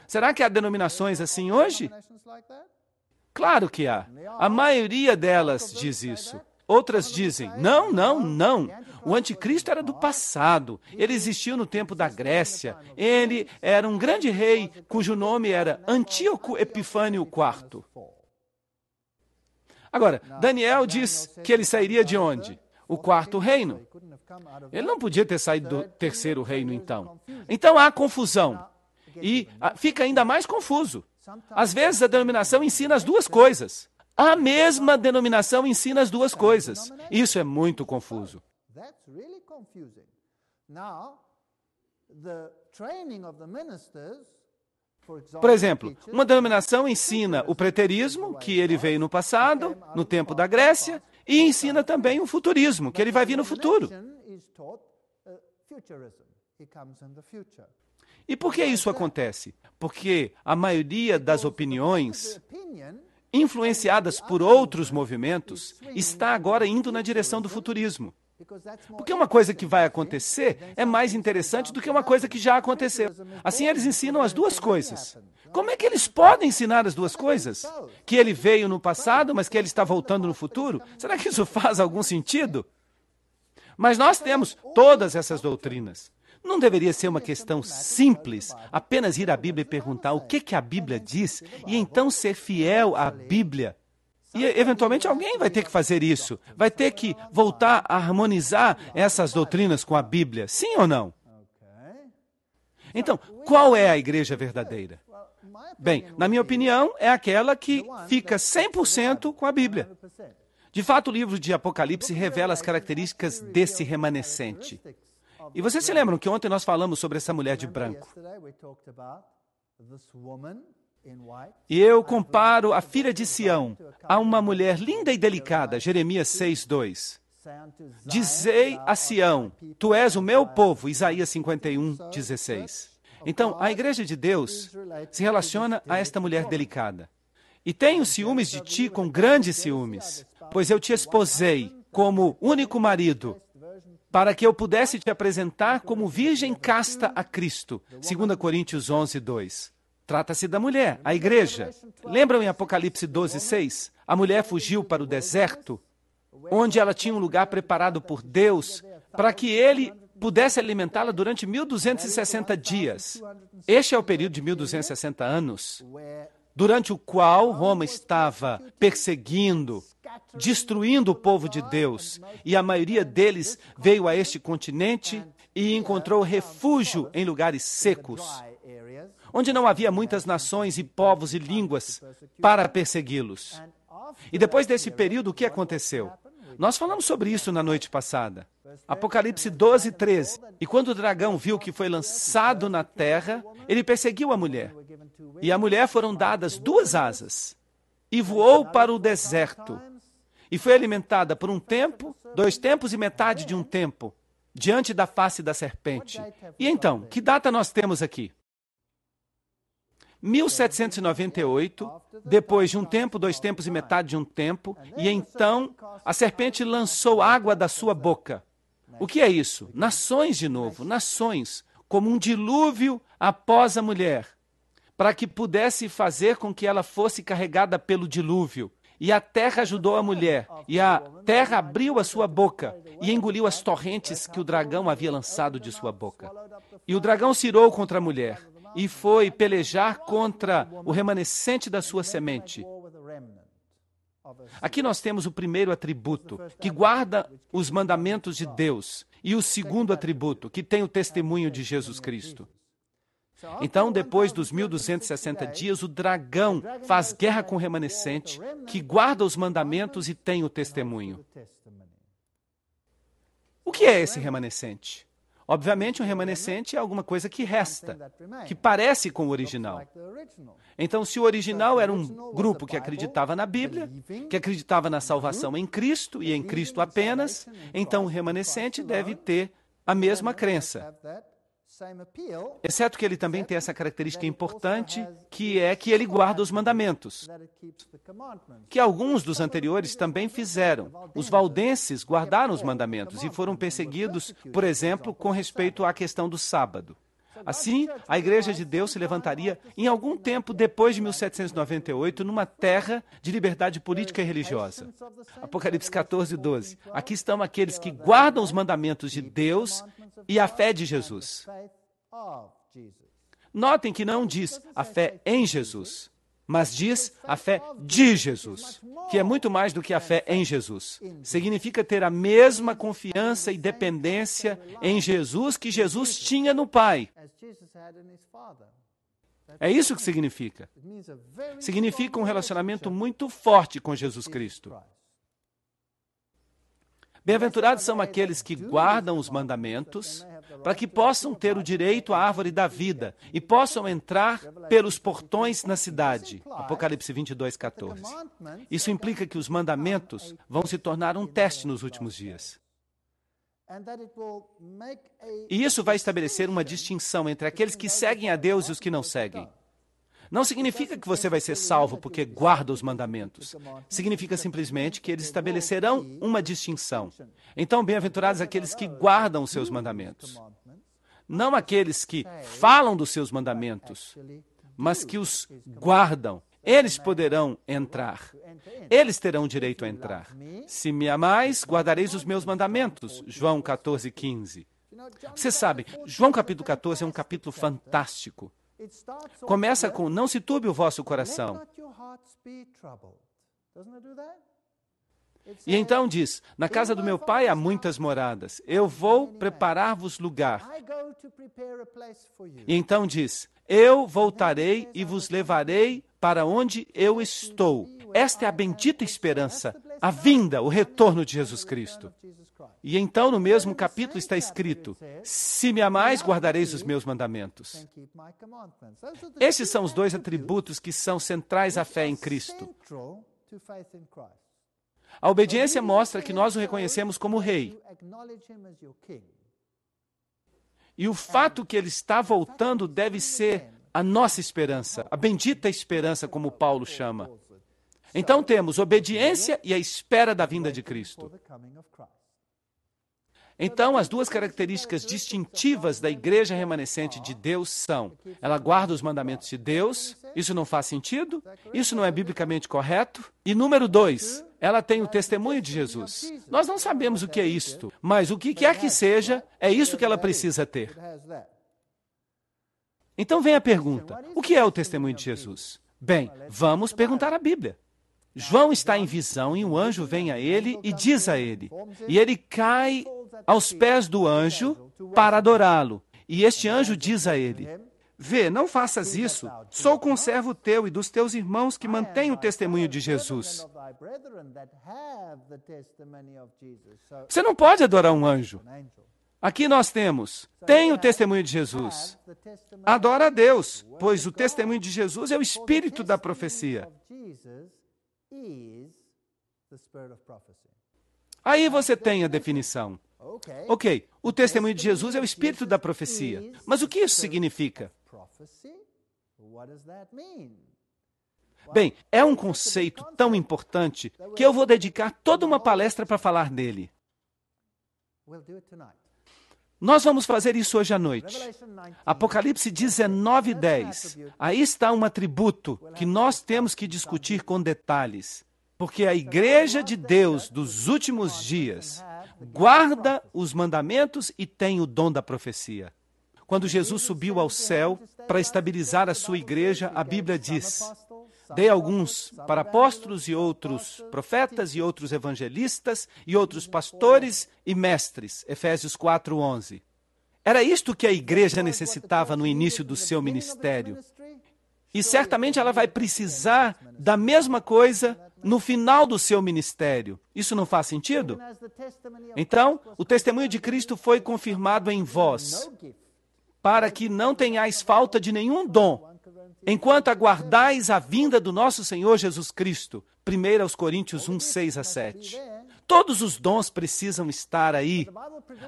Será que há denominações assim hoje? Claro que há. A maioria delas diz isso. Outras dizem: não, não, não. O anticristo era do passado. Ele existiu no tempo da Grécia. Ele era um grande rei cujo nome era Antíoco Epifânio IV. Agora, Daniel diz que ele sairia de onde? O quarto reino. Ele não podia ter saído do terceiro reino, então. Então há confusão. E ah, fica ainda mais confuso. Às vezes a denominação ensina as duas coisas. A mesma denominação ensina as duas coisas. Isso é muito confuso. Por exemplo, uma denominação ensina o preterismo, que ele veio no passado, no tempo da Grécia, e ensina também o futurismo, que ele vai vir no futuro. Uh, e por que isso acontece? Porque a maioria das opiniões influenciadas por outros movimentos, está agora indo na direção do futurismo. Porque uma coisa que vai acontecer é mais interessante do que uma coisa que já aconteceu. Assim, eles ensinam as duas coisas. Como é que eles podem ensinar as duas coisas? Que ele veio no passado, mas que ele está voltando no futuro? Será que isso faz algum sentido? Mas nós temos todas essas doutrinas. Não deveria ser uma questão simples apenas ir à Bíblia e perguntar o que, que a Bíblia diz e então ser fiel à Bíblia e eventualmente alguém vai ter que fazer isso, vai ter que voltar a harmonizar essas doutrinas com a Bíblia, sim ou não? Então, qual é a igreja verdadeira? Bem, na minha opinião, é aquela que fica 100% com a Bíblia. De fato, o livro de Apocalipse revela as né? características desse né? remanescente. E vocês se lembram que ontem nós falamos sobre essa mulher de branco? E eu comparo a filha de Sião a uma mulher linda e delicada, Jeremias 6:2. Dizei a Sião: Tu és o meu povo, Isaías 51:16. Então, a igreja de Deus se relaciona a esta mulher delicada. E tenho ciúmes de ti com grandes ciúmes, pois eu te esposei como único marido para que eu pudesse te apresentar como virgem casta a Cristo. 2 Coríntios 11, 2. Trata-se da mulher, a igreja. Lembram em Apocalipse 12, 6? A mulher fugiu para o deserto, onde ela tinha um lugar preparado por Deus para que ele pudesse alimentá-la durante 1260 dias. Este é o período de 1260 anos, durante o qual Roma estava perseguindo, destruindo o povo de Deus, e a maioria deles veio a este continente e encontrou refúgio em lugares secos, onde não havia muitas nações e povos e línguas para persegui-los. E depois desse período, o que aconteceu? Nós falamos sobre isso na noite passada. Apocalipse 12, 13. E quando o dragão viu que foi lançado na terra, ele perseguiu a mulher e à mulher foram dadas duas asas, e voou para o deserto, e foi alimentada por um tempo, dois tempos e metade de um tempo, diante da face da serpente. E então, que data nós temos aqui? 1798, depois de um tempo, dois tempos e metade de um tempo, e então a serpente lançou água da sua boca. O que é isso? Nações de novo, nações, como um dilúvio após a mulher para que pudesse fazer com que ela fosse carregada pelo dilúvio. E a terra ajudou a mulher, e a terra abriu a sua boca e engoliu as torrentes que o dragão havia lançado de sua boca. E o dragão se irou contra a mulher e foi pelejar contra o remanescente da sua semente. Aqui nós temos o primeiro atributo, que guarda os mandamentos de Deus, e o segundo atributo, que tem o testemunho de Jesus Cristo. Então, depois dos 1260 dias, o dragão faz é guerra com o é remanescente, que guarda os mandamentos e tem o testemunho. O que é esse é? remanescente? Obviamente, o um né? remanescente é alguma coisa que resta, que parece com o original. Então, se o original era um grupo que acreditava na Bíblia, que acreditava na salvação em Cristo e em Cristo apenas, então o remanescente deve ter a mesma crença. Exceto que ele também tem essa característica importante, que é que ele guarda os mandamentos, que alguns dos anteriores também fizeram. Os valdenses guardaram os mandamentos e foram perseguidos, por exemplo, com respeito à questão do sábado. Assim, a Igreja de Deus se levantaria em algum tempo depois de 1798 numa terra de liberdade política e religiosa. Apocalipse 14, 12. Aqui estão aqueles que guardam os mandamentos de Deus e a fé de Jesus. Notem que não diz a fé em Jesus mas diz a fé de Jesus, que é muito mais do que a fé em Jesus. Significa ter a mesma confiança e dependência em Jesus que Jesus tinha no Pai. É isso que significa. Significa um relacionamento muito forte com Jesus Cristo. Bem-aventurados são aqueles que guardam os mandamentos para que possam ter o direito à árvore da vida e possam entrar pelos portões na cidade. Apocalipse 22, 14. Isso implica que os mandamentos vão se tornar um teste nos últimos dias. E isso vai estabelecer uma distinção entre aqueles que seguem a Deus e os que não seguem. Não significa que você vai ser salvo porque guarda os mandamentos. Significa simplesmente que eles estabelecerão uma distinção. Então, bem-aventurados aqueles que guardam os seus mandamentos. Não aqueles que falam dos seus mandamentos, mas que os guardam. Eles poderão entrar. Eles terão direito a entrar. Se me amais, guardareis os meus mandamentos. João 14, 15. Vocês sabem, João capítulo 14 é um capítulo fantástico. Começa com: Não se turbe o vosso coração. E então diz: Na casa do meu pai há muitas moradas. Eu vou preparar-vos lugar. E então diz: Eu voltarei e vos levarei para onde eu estou. Esta é a bendita esperança, a vinda, o retorno de Jesus Cristo. E então, no mesmo capítulo está escrito: Se me amais, guardareis os meus mandamentos. Esses são os dois atributos que são centrais à fé em Cristo. A obediência mostra que nós o reconhecemos como Rei. E o fato que ele está voltando deve ser a nossa esperança, a bendita esperança, como Paulo chama. Então temos obediência e a espera da vinda de Cristo. Então, as duas características distintivas da igreja remanescente de Deus são: ela guarda os mandamentos de Deus, isso não faz sentido, isso não é biblicamente correto. E número dois, ela tem o testemunho de Jesus. Nós não sabemos o que é isto, mas o que quer que seja, é isso que ela precisa ter. Então vem a pergunta: o que é o testemunho de Jesus? Bem, vamos perguntar à Bíblia. João está em visão e um anjo vem a ele e diz a ele. E ele cai aos pés do anjo para adorá-lo. E este anjo diz a ele: Vê, não faças isso. Sou conservo teu e dos teus irmãos que mantêm o testemunho de Jesus. Você não pode adorar um anjo. Aqui nós temos, tem o testemunho de Jesus. Adora a Deus, pois o testemunho de Jesus é o espírito da profecia. Aí você tem a definição. Ok, o testemunho de Jesus é o espírito da profecia. Mas o que isso significa? Bem, é um conceito tão importante que eu vou dedicar toda uma palestra para falar dele. We'll do it tonight. Nós vamos fazer isso hoje à noite. Apocalipse 19, 10. Aí está um atributo que nós temos que discutir com detalhes. Porque a igreja de Deus dos últimos dias guarda os mandamentos e tem o dom da profecia. Quando Jesus subiu ao céu para estabilizar a sua igreja, a Bíblia diz: Dei alguns para apóstolos e outros profetas e outros evangelistas e outros pastores e mestres. Efésios 4:11. Era isto que a igreja necessitava no início do seu ministério. E certamente ela vai precisar da mesma coisa no final do seu ministério. Isso não faz sentido? Então, o testemunho de Cristo foi confirmado em vós, para que não tenhais falta de nenhum dom enquanto aguardais a vinda do nosso Senhor Jesus Cristo. 1 aos Coríntios 1, 6 a 7. Todos os dons precisam estar aí.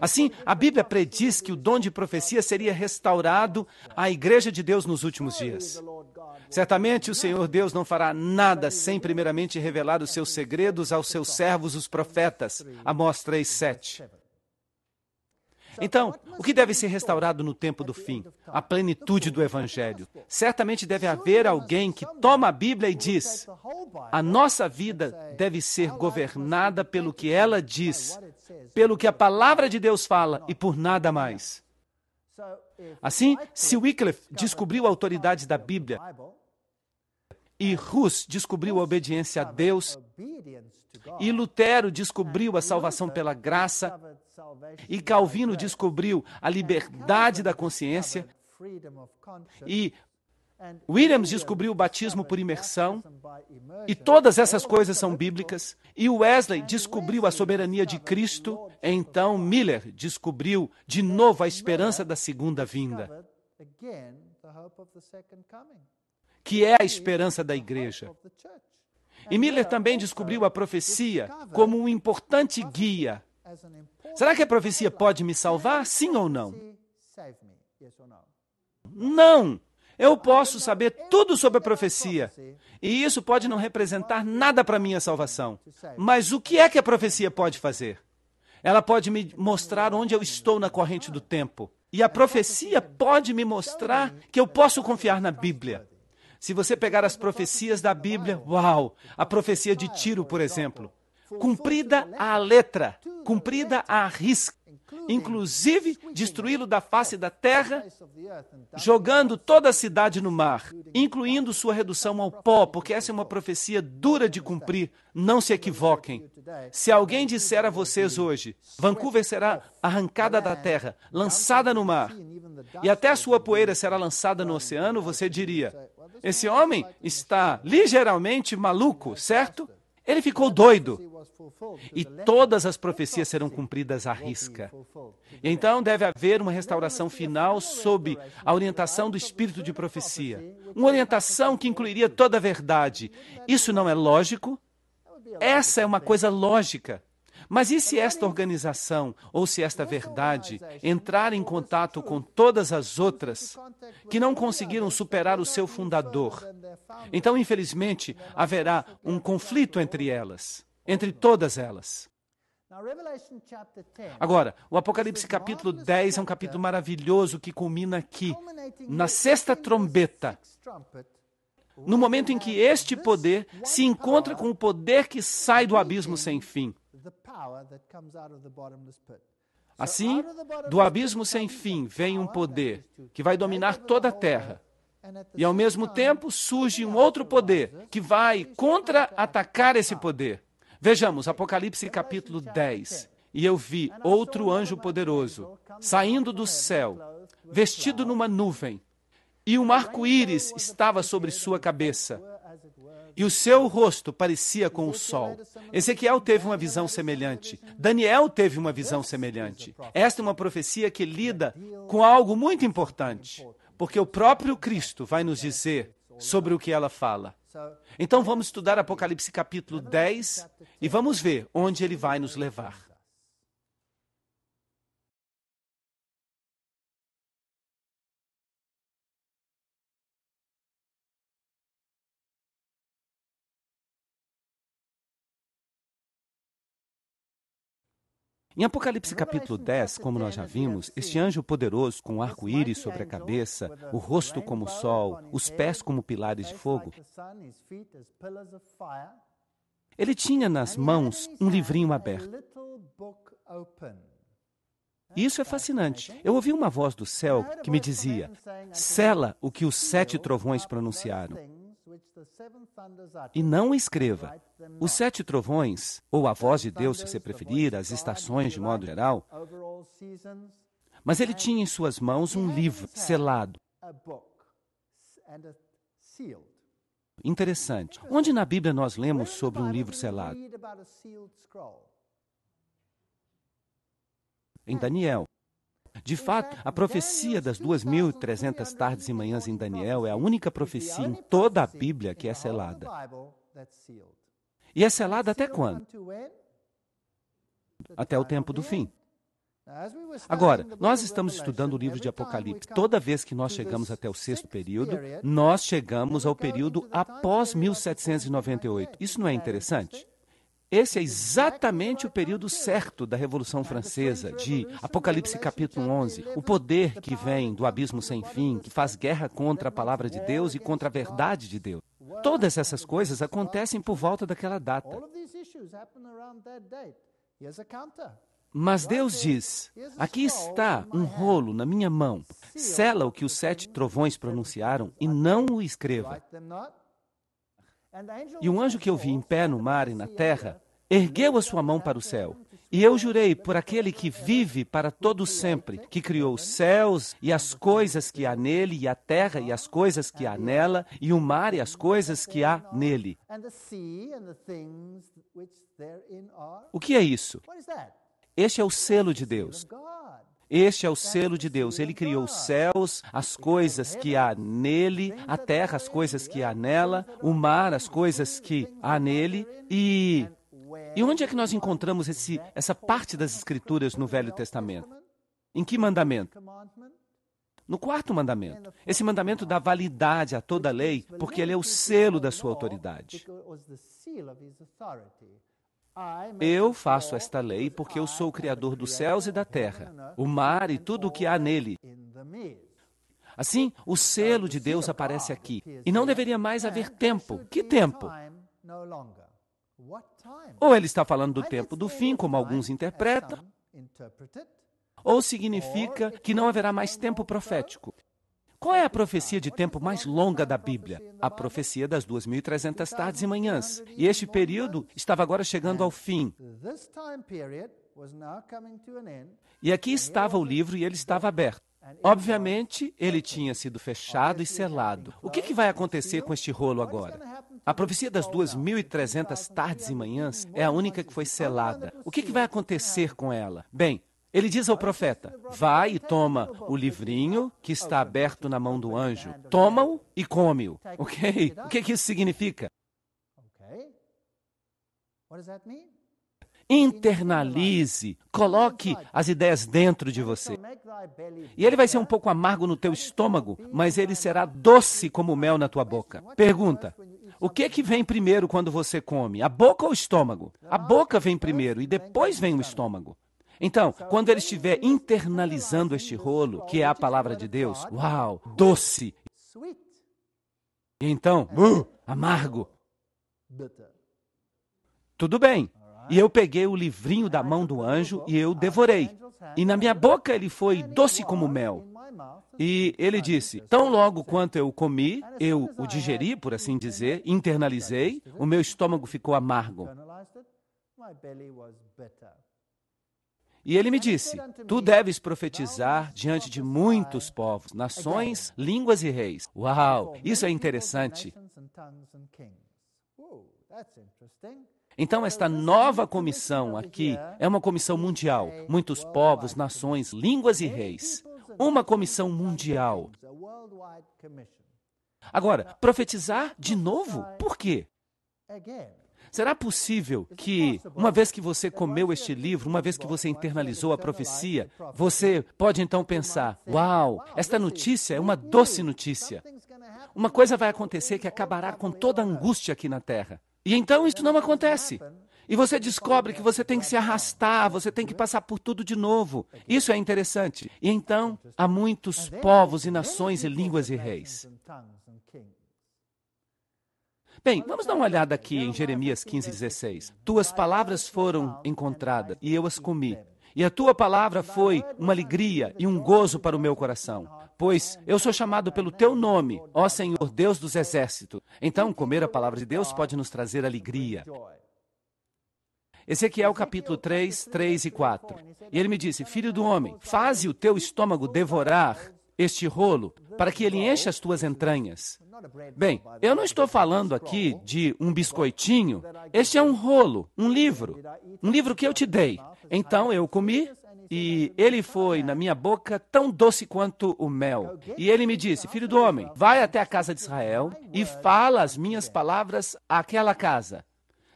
Assim, a Bíblia prediz que o dom de profecia seria restaurado à Igreja de Deus nos últimos dias. Certamente o Senhor Deus não fará nada sem primeiramente revelar os seus segredos aos seus servos, os profetas. Amós 3, 7. Então, o que deve ser restaurado no tempo do fim? A plenitude do Evangelho. Certamente deve haver alguém que toma a Bíblia e diz: a nossa vida deve ser governada pelo que ela diz, pelo que a palavra de Deus fala e por nada mais. Assim, se Wycliffe descobriu a autoridade da Bíblia e Rus descobriu a obediência a Deus e Lutero descobriu a salvação pela graça, e Calvino descobriu a liberdade da consciência e Williams descobriu o batismo por imersão, e todas essas coisas são bíblicas, e Wesley descobriu a soberania de Cristo, então Miller descobriu de novo a esperança da segunda vinda, que é a esperança da igreja. E Miller também descobriu a profecia como um importante guia Será que a profecia pode me salvar? Sim ou não? Não! Eu posso saber tudo sobre a profecia, e isso pode não representar nada para minha salvação. Mas o que é que a profecia pode fazer? Ela pode me mostrar onde eu estou na corrente do tempo. E a profecia pode me mostrar que eu posso confiar na Bíblia. Se você pegar as profecias da Bíblia, uau! A profecia de Tiro, por exemplo cumprida à letra, cumprida à risca, inclusive destruí-lo da face da terra, jogando toda a cidade no mar, incluindo sua redução ao pó, porque essa é uma profecia dura de cumprir. Não se equivoquem. Se alguém disser a vocês hoje, Vancouver será arrancada da terra, lançada no mar, e até a sua poeira será lançada no oceano, você diria: esse homem está ligeiramente maluco, certo? Ele ficou doido. E todas as profecias serão cumpridas à risca. Então deve haver uma restauração final sob a orientação do espírito de profecia. Uma orientação que incluiria toda a verdade. Isso não é lógico? Essa é uma coisa lógica. Mas e se esta organização ou se esta verdade entrar em contato com todas as outras que não conseguiram superar o seu fundador? Então, infelizmente, haverá um conflito entre elas, entre todas elas. Agora, o Apocalipse capítulo 10 é um capítulo maravilhoso que culmina aqui, na sexta trombeta, no momento em que este poder se encontra com o poder que sai do abismo sem fim. Assim, do abismo sem fim vem um poder que vai dominar toda a terra. E ao mesmo tempo surge um outro poder que vai contra-atacar esse poder. Vejamos, Apocalipse capítulo 10. E eu vi outro anjo poderoso saindo do céu, vestido numa nuvem, e um arco-íris estava sobre sua cabeça e o seu rosto parecia com o sol. Ezequiel teve uma visão semelhante. Daniel teve uma visão semelhante. Esta é uma profecia que lida com algo muito importante, porque o próprio Cristo vai nos dizer sobre o que ela fala. Então vamos estudar Apocalipse capítulo 10 e vamos ver onde ele vai nos levar. Em Apocalipse capítulo 10, como nós já vimos, este anjo poderoso com um arco-íris sobre a cabeça, o rosto como o sol, os pés como pilares de fogo, ele tinha nas mãos um livrinho aberto. E isso é fascinante. Eu ouvi uma voz do céu que me dizia: sela o que os sete trovões pronunciaram. E não escreva. Os sete trovões, ou a voz de Deus, se você preferir, as estações de modo geral. Mas ele tinha em suas mãos um livro selado. Interessante. Onde na Bíblia nós lemos sobre um livro selado? Em Daniel. De fato, a profecia das 2.300 tardes e manhãs em Daniel é a única profecia em toda a Bíblia que é selada. E é selada até quando? Até o tempo do fim. Agora, nós estamos estudando o livro de Apocalipse. Toda vez que nós chegamos até o sexto período, nós chegamos ao período após 1798. Isso não é interessante? Esse é exatamente o período certo da Revolução Francesa, de Apocalipse capítulo 11. O poder que vem do abismo sem fim, que faz guerra contra a palavra de Deus e contra a verdade de Deus. Todas essas coisas acontecem por volta daquela data. Mas Deus diz: Aqui está um rolo na minha mão. Sela o que os sete trovões pronunciaram e não o escreva. E o anjo que eu vi em pé no mar e na terra ergueu a sua mão para o céu. E eu jurei por aquele que vive para todo sempre, que criou os céus e as coisas que há nele, e a terra e as coisas que há nela, e o mar e as coisas que há nele. O que é isso? Este é o selo de Deus. Este é o selo de Deus. Ele criou os céus, as coisas que há nele, a terra, as coisas que há nela, o mar, as coisas que há nele, e e onde é que nós encontramos esse, essa parte das Escrituras no Velho Testamento? Em que mandamento? No quarto mandamento. Esse mandamento dá validade a toda a lei, porque ele é o selo da sua autoridade. Eu faço esta lei porque eu sou o Criador dos céus e da terra, o mar e tudo o que há nele. Assim, o selo de Deus aparece aqui. E não deveria mais haver tempo. Que tempo? Ou ele está falando do tempo do fim, como alguns interpretam, ou significa que não haverá mais tempo profético. Qual é a profecia de tempo mais longa da Bíblia? A profecia das 2.300 tardes e manhãs. E este período estava agora chegando ao fim. E aqui estava o livro e ele estava aberto. Obviamente, ele tinha sido fechado e selado. O que, que vai acontecer com este rolo agora? A profecia das 2.300 tardes e manhãs é a única que foi selada. O que, que vai acontecer com ela? Bem, ele diz ao profeta: Vai e toma o livrinho que está aberto na mão do anjo. Toma-o e come-o. Ok? O que, que isso significa? internalize, coloque as ideias dentro de você. E ele vai ser um pouco amargo no teu estômago, mas ele será doce como mel na tua boca. Pergunta: o que é que vem primeiro quando você come? A boca ou o estômago? A boca vem primeiro e depois vem o estômago. Então, quando ele estiver internalizando este rolo, que é a palavra de Deus, uau, doce. E então, uh, amargo. Tudo bem, e eu peguei o livrinho da mão do anjo e eu devorei. E na minha boca ele foi doce como mel. E ele disse: Tão logo quanto eu comi, eu o digeri, por assim dizer, internalizei, o meu estômago ficou amargo. E ele me disse: Tu deves profetizar diante de muitos povos, nações, línguas e reis. Uau, isso é interessante. Então, então, esta nova comissão aqui é uma comissão mundial. Muitos povos, nações, línguas e reis. Uma comissão mundial. Agora, profetizar de novo? Por quê? Será possível que, uma vez que você comeu este livro, uma vez que você internalizou a profecia, você pode então pensar: uau, esta notícia é uma doce notícia. Uma coisa vai acontecer que acabará com toda a angústia aqui na terra. E então isso não acontece. E você descobre que você tem que se arrastar, você tem que passar por tudo de novo. Isso é interessante. E então há muitos povos e nações e línguas e reis. Bem, vamos dar uma olhada aqui em Jeremias 15, 16. Tuas palavras foram encontradas e eu as comi. E a tua palavra foi uma alegria e um gozo para o meu coração. Pois eu sou chamado pelo teu nome, ó Senhor Deus dos exércitos. Então, comer a palavra de Deus pode nos trazer alegria. Ezequiel capítulo 3, 3 e 4. E ele me disse: Filho do homem, faze o teu estômago devorar este rolo, para que ele encha as tuas entranhas. Bem, eu não estou falando aqui de um biscoitinho. Este é um rolo, um livro. Um livro que eu te dei. Então eu comi e ele foi na minha boca tão doce quanto o mel. E ele me disse: Filho do homem, vai até a casa de Israel e fala as minhas palavras àquela casa.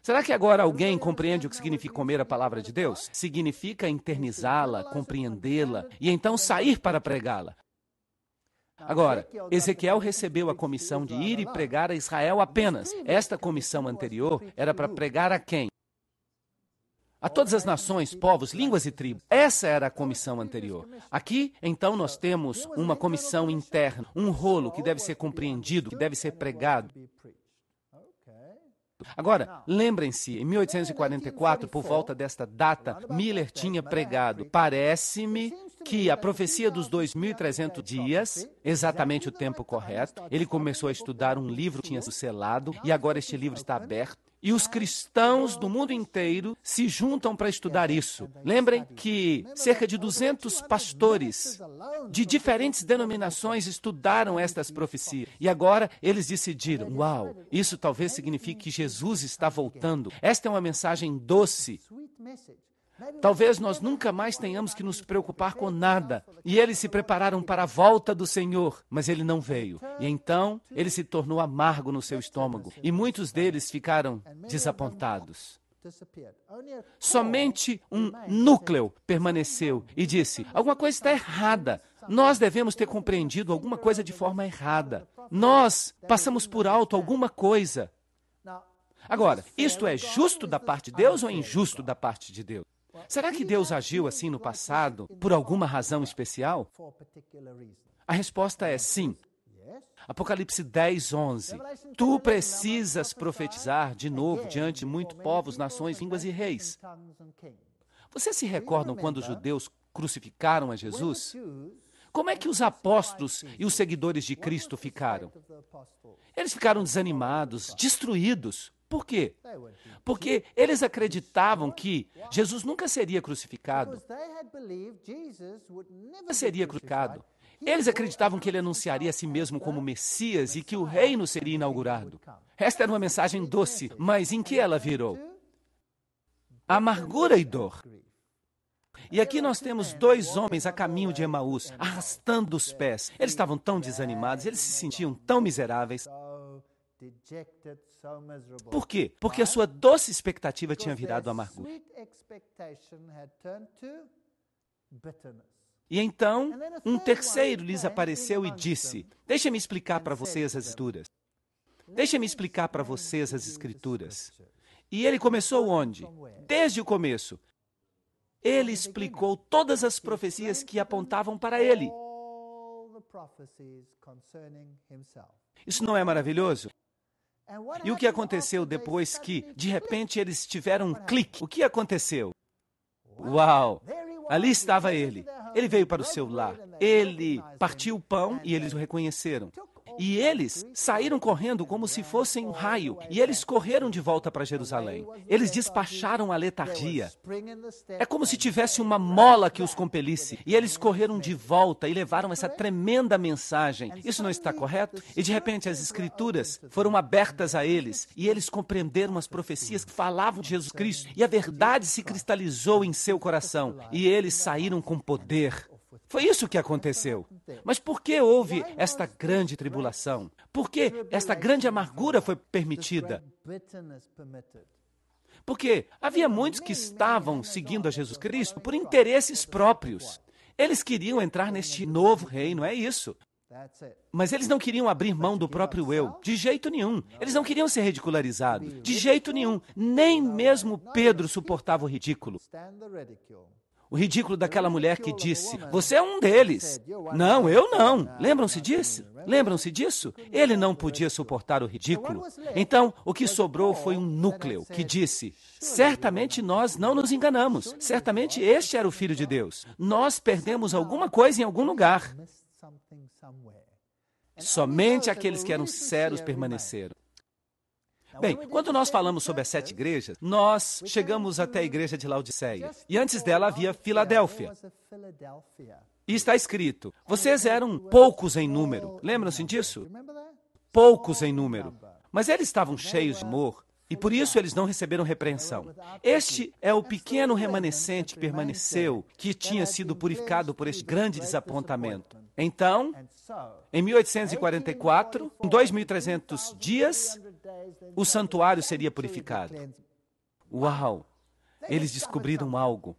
Será que agora alguém compreende o que significa comer a palavra de Deus? Significa internizá-la, compreendê-la e então sair para pregá-la. Agora, Ezequiel recebeu a comissão de ir e pregar a Israel apenas. Esta comissão anterior era para pregar a quem? A todas as nações, povos, línguas e tribos. Essa era a é comissão anterior. Aqui, então, nós temos uma comissão interna, um rolo que deve ser é compreendido, que deve ser pregado. Agora, lembrem-se, em 1844, por volta desta data, Miller tinha pregado: Parece-me que a profecia dos 2.300 dias, exatamente o tempo correto, ele começou a estudar um livro que tinha selado e agora este livro está aberto. E os cristãos do mundo inteiro se juntam para estudar isso. Lembrem que cerca de 200 pastores de diferentes denominações estudaram estas profecias. E agora eles decidiram: uau, isso talvez signifique que Jesus está voltando. Esta é uma mensagem doce Talvez nós nunca mais tenhamos que nos preocupar com nada. E eles se prepararam para a volta do Senhor, mas ele não veio. E então ele se tornou amargo no seu estômago. E muitos deles ficaram desapontados. Somente um núcleo permaneceu e disse: alguma coisa está errada. Nós devemos ter compreendido alguma coisa de forma errada. Nós passamos por alto alguma coisa. Agora, isto é justo da parte de Deus ou injusto da parte de Deus? Será que Deus agiu assim no passado por alguma razão especial? A resposta é sim. Apocalipse 10, 11. Tu precisas profetizar de novo diante de muitos povos, nações, línguas e reis. Vocês se recordam quando os judeus crucificaram a Jesus? Como é que os apóstolos e os seguidores de Cristo ficaram? Eles ficaram desanimados, destruídos. Por quê? Tá, Porque eles acreditavam que Jesus nunca seria crucificado. Nunca seria crucificado. Eles acreditavam que ele anunciaria a si mesmo como Messias e que o reino seria inaugurado. Esta era uma mensagem doce, mas em que ela virou? Amargura e dor. E aqui nós temos dois homens a caminho de Emaús, arrastando os pés. Eles estavam tão desanimados, eles se sentiam tão miseráveis. Por quê? Porque a sua doce expectativa tinha virado amargura. E então, um terceiro lhes apareceu e disse: Deixa-me explicar para vocês as Escrituras. Deixa-me explicar para vocês as Escrituras. E ele começou onde? Desde o começo. Ele explicou todas as profecias que apontavam para ele. Isso não é maravilhoso? E o que aconteceu depois que, de repente, eles tiveram um clique? O que aconteceu? Uau! Ali estava ele. Ele veio para o seu lar. Ele partiu o pão e eles o reconheceram. E eles saíram correndo como se fossem um raio, e eles correram de volta para Jerusalém. Eles despacharam a letargia. É como se tivesse uma mola que os compelisse, e eles correram de volta e levaram essa tremenda mensagem. Isso não está correto? E de repente as escrituras foram abertas a eles, e eles compreenderam as profecias que falavam de Jesus Cristo, e a verdade se cristalizou em seu coração, e eles saíram com poder. Foi isso que aconteceu. Mas por que houve esta grande tribulação? Por que esta grande amargura foi permitida? Porque havia muitos que estavam seguindo a Jesus Cristo por interesses próprios. Eles queriam entrar neste novo reino, é isso. Mas eles não queriam abrir mão do próprio eu, de jeito nenhum. Eles não queriam ser ridicularizados, de jeito nenhum. Nem mesmo Pedro suportava o ridículo. O ridículo daquela mulher que disse: Você é um deles. Né? Não, eu não. Lembram-se né? disso? Lembram-se disso? Ele não podia suportar o então, ridículo. Então, o que sobrou é, foi um né, núcleo que disse: Certamente nós não nos enganamos. Certamente este era o Filho de Deus. Nós perdemos alguma coisa em algum lugar. Somente aqueles que eram sinceros permaneceram. Então, Bem, quando nós é falamos sobre as sete igrejas, nós então, chegamos até a igreja de Laodiceia. E antes dela havia Filadélfia. E está escrito: vocês eram poucos em número. Lembram-se disso? Poucos em número. Mas eles estavam cheios de amor. E por isso eles não receberam repreensão. Este é o pequeno remanescente que permaneceu, que tinha sido purificado por este grande desapontamento. Então, em 1844, em 2.300 dias, o santuário seria purificado. Uau! Eles descobriram algo.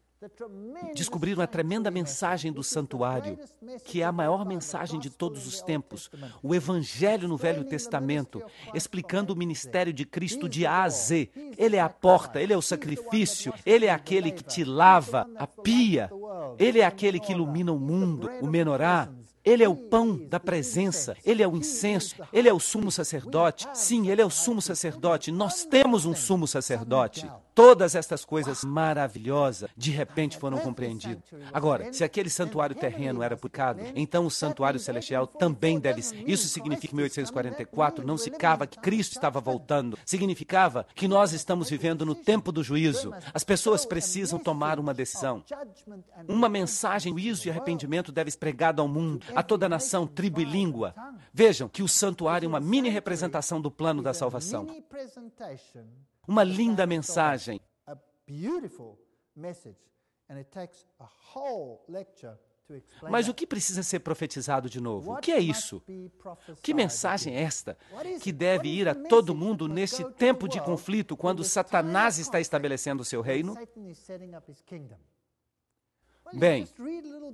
Descobriram a tremenda mensagem do santuário, que é a maior mensagem de todos os tempos, o Evangelho no Velho Testamento, explicando o ministério de Cristo de A a Z. Ele é a porta, ele é o sacrifício, ele é aquele que te lava, a pia, ele é aquele que ilumina o mundo, o menorá, ele é o hum, pão da presença, ele é o incenso, ele é o sumo sacerdote. Sim, ele é o sumo sacerdote. Nós temos um sumo sacerdote. Todas estas coisas maravilhosas de repente foram compreendidas. Agora, se aquele santuário terreno era pecado, então o santuário celestial também deve ser. Isso significa que 1844 não significava que Cristo estava voltando, significava que nós estamos vivendo no tempo do juízo. As pessoas precisam tomar uma decisão. Uma mensagem juízo e arrependimento deve ser pregada ao mundo, a toda a nação, tribo e língua. Vejam que o santuário é uma mini representação do plano da salvação uma linda mensagem. Mas o que precisa ser profetizado de novo? O que é isso? Que mensagem é esta que deve ir a todo mundo nesse tempo de conflito, quando Satanás está estabelecendo o seu reino? Bem,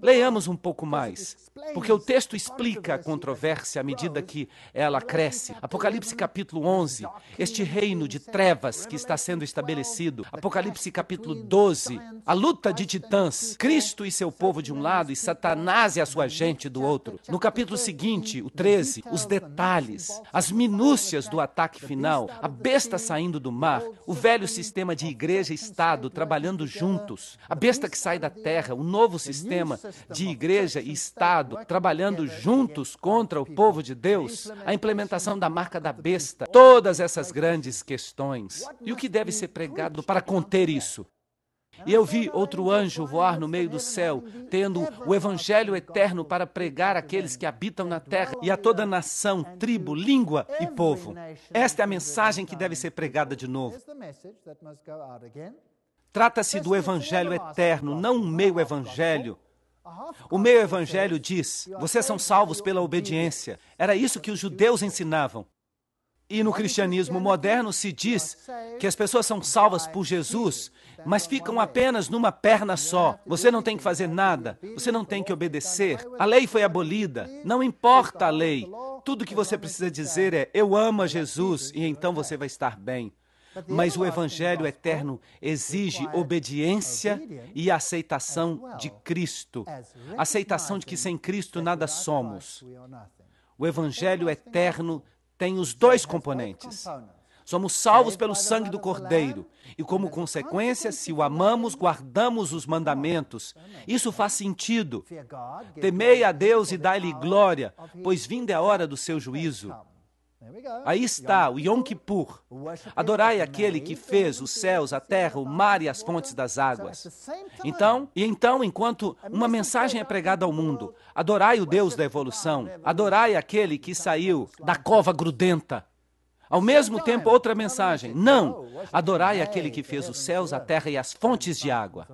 leiamos um pouco mais, porque o texto explica a controvérsia à medida que ela cresce. Apocalipse capítulo 11, este reino de trevas que está sendo estabelecido. Apocalipse capítulo 12, a luta de titãs, Cristo e seu povo de um lado e Satanás e a sua gente do outro. No capítulo seguinte, o 13, os detalhes, as minúcias do ataque final, a besta saindo do mar, o velho sistema de igreja e Estado trabalhando juntos, a besta que sai da terra, o novo sistema de igreja e Estado é trabalhando juntos contra o povo de Deus, a implementação da marca da besta, todas essas grandes questões. E o que deve ser pregado para conter isso? Ah, e eu vi outro anjo voar no meio do céu, tendo o evangelho eterno para pregar àqueles que habitam na terra e a toda nação, tribo, língua e povo. Esta é a mensagem que deve ser pregada de novo. Trata-se do evangelho eterno, não um meio evangelho. O meio evangelho diz: vocês são salvos pela obediência. Era isso que os judeus ensinavam. E no cristianismo moderno se diz que as pessoas são salvas por Jesus, mas ficam apenas numa perna só. Você não tem que fazer nada, você não tem que obedecer. A lei foi abolida, não importa a lei. Tudo que você precisa dizer é: eu amo a Jesus e então você vai estar bem. Mas o Evangelho eterno é? exige é é obediência e aceitação de Cristo aceitação de que sem Cristo nada somos. O Evangelho eterno tem os dois componentes. Somos salvos pelo sangue do Cordeiro. E, como consequência, se o amamos, guardamos os mandamentos. Isso faz sentido. Temei a Deus e dai-lhe glória, pois vinda é a hora do seu juízo. É Aí está o Yom Kippur. Adorai aquele que fez os céus, a terra, o mar e as fontes das águas. Então, e então, enquanto uma mensagem é pregada ao mundo, adorai o Deus da evolução, adorai aquele que saiu da cova grudenta. Ao mesmo então tempo, é. outra então, mensagem: então, não, adorai aquele que é, fez os céus, a terra e as fontes de água.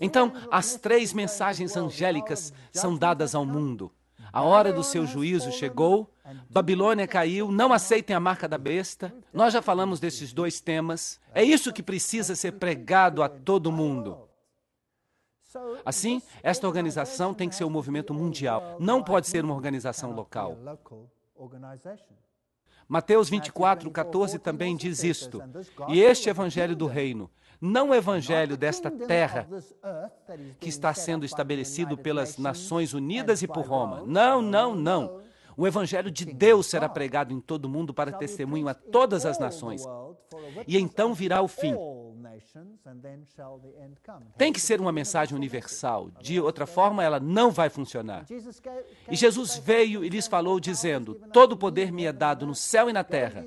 Então, as três mensagens angélicas são dadas ao mundo. A hora do seu juízo chegou Babilônia caiu, não aceitem a marca da besta. Nós já falamos desses dois temas. É isso que precisa ser pregado a todo mundo. Assim, esta organização tem que ser um movimento mundial, não pode ser uma organização local. Mateus 24, 14 também diz isto. E este evangelho do reino, não o evangelho desta terra que está sendo estabelecido pelas Nações Unidas e por Roma. Não, não, não. O Evangelho de Deus será pregado em todo o mundo para testemunho a todas as nações. E então virá o fim. Tem que ser uma mensagem universal, de outra forma ela não vai funcionar. E Jesus veio e lhes falou, dizendo: Todo poder me é dado no céu e na terra.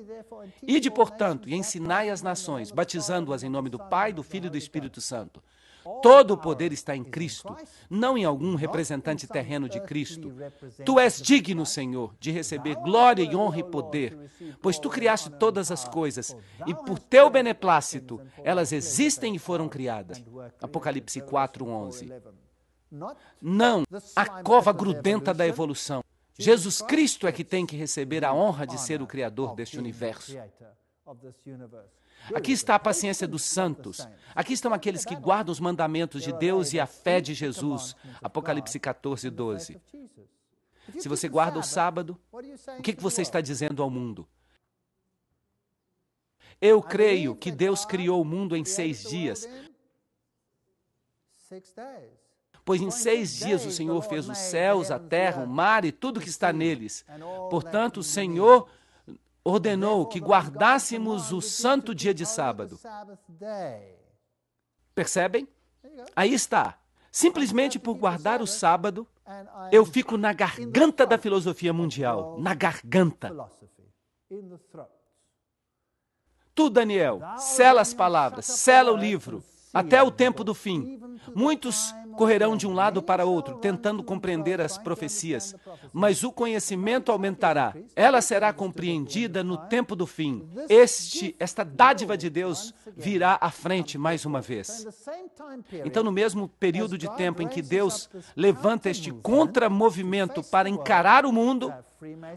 Ide, portanto, e ensinai as nações, batizando-as em nome do Pai, do Filho e do Espírito Santo Todo o poder está em Cristo, não em algum representante terreno de Cristo. Tu és digno, Senhor, de receber glória e honra e poder, pois tu criaste todas as coisas e por teu beneplácito elas existem e foram criadas. Apocalipse 4:11. Não a cova grudenta da evolução. Jesus Cristo é que tem que receber a honra de ser o criador deste universo. Aqui está a paciência dos santos. Aqui estão aqueles que guardam os mandamentos de Deus e a fé de Jesus. Apocalipse 14, 12. Se você guarda o sábado, o que, que você está dizendo ao mundo? Eu creio que Deus criou o mundo em seis dias. Pois em seis dias o Senhor fez os céus, a terra, o mar e tudo que está neles. Portanto, o Senhor ordenou que guardássemos o santo dia de sábado. Percebem? Aí está. Simplesmente por guardar o sábado, eu fico na garganta da filosofia mundial. Na garganta. Tu, Daniel, sela as palavras, sela o livro até o tempo do fim. Muitos correrão de um lado para outro, tentando compreender as profecias, mas o conhecimento aumentará. Ela será compreendida no tempo do fim. Este, esta dádiva de Deus virá à frente mais uma vez. Então, no mesmo período de tempo em que Deus levanta este contramovimento para encarar o mundo,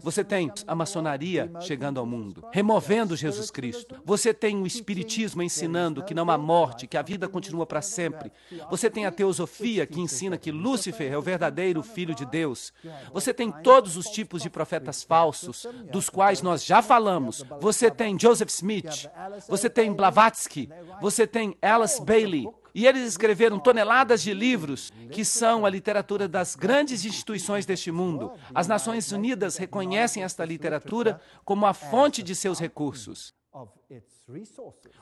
você tem a maçonaria chegando ao mundo, removendo Jesus Cristo. Você tem o Espiritismo ensinando que não há morte, que a vida continua para sempre. Você tem a teosofia que ensina que Lúcifer é o verdadeiro filho de Deus. Você tem todos os tipos de profetas falsos, dos quais nós já falamos. Você tem Joseph Smith, você tem Blavatsky, você tem Alice Bailey, e eles escreveram toneladas de livros, que são a literatura das grandes instituições deste mundo. As Nações Unidas reconhecem esta literatura como a fonte de seus recursos.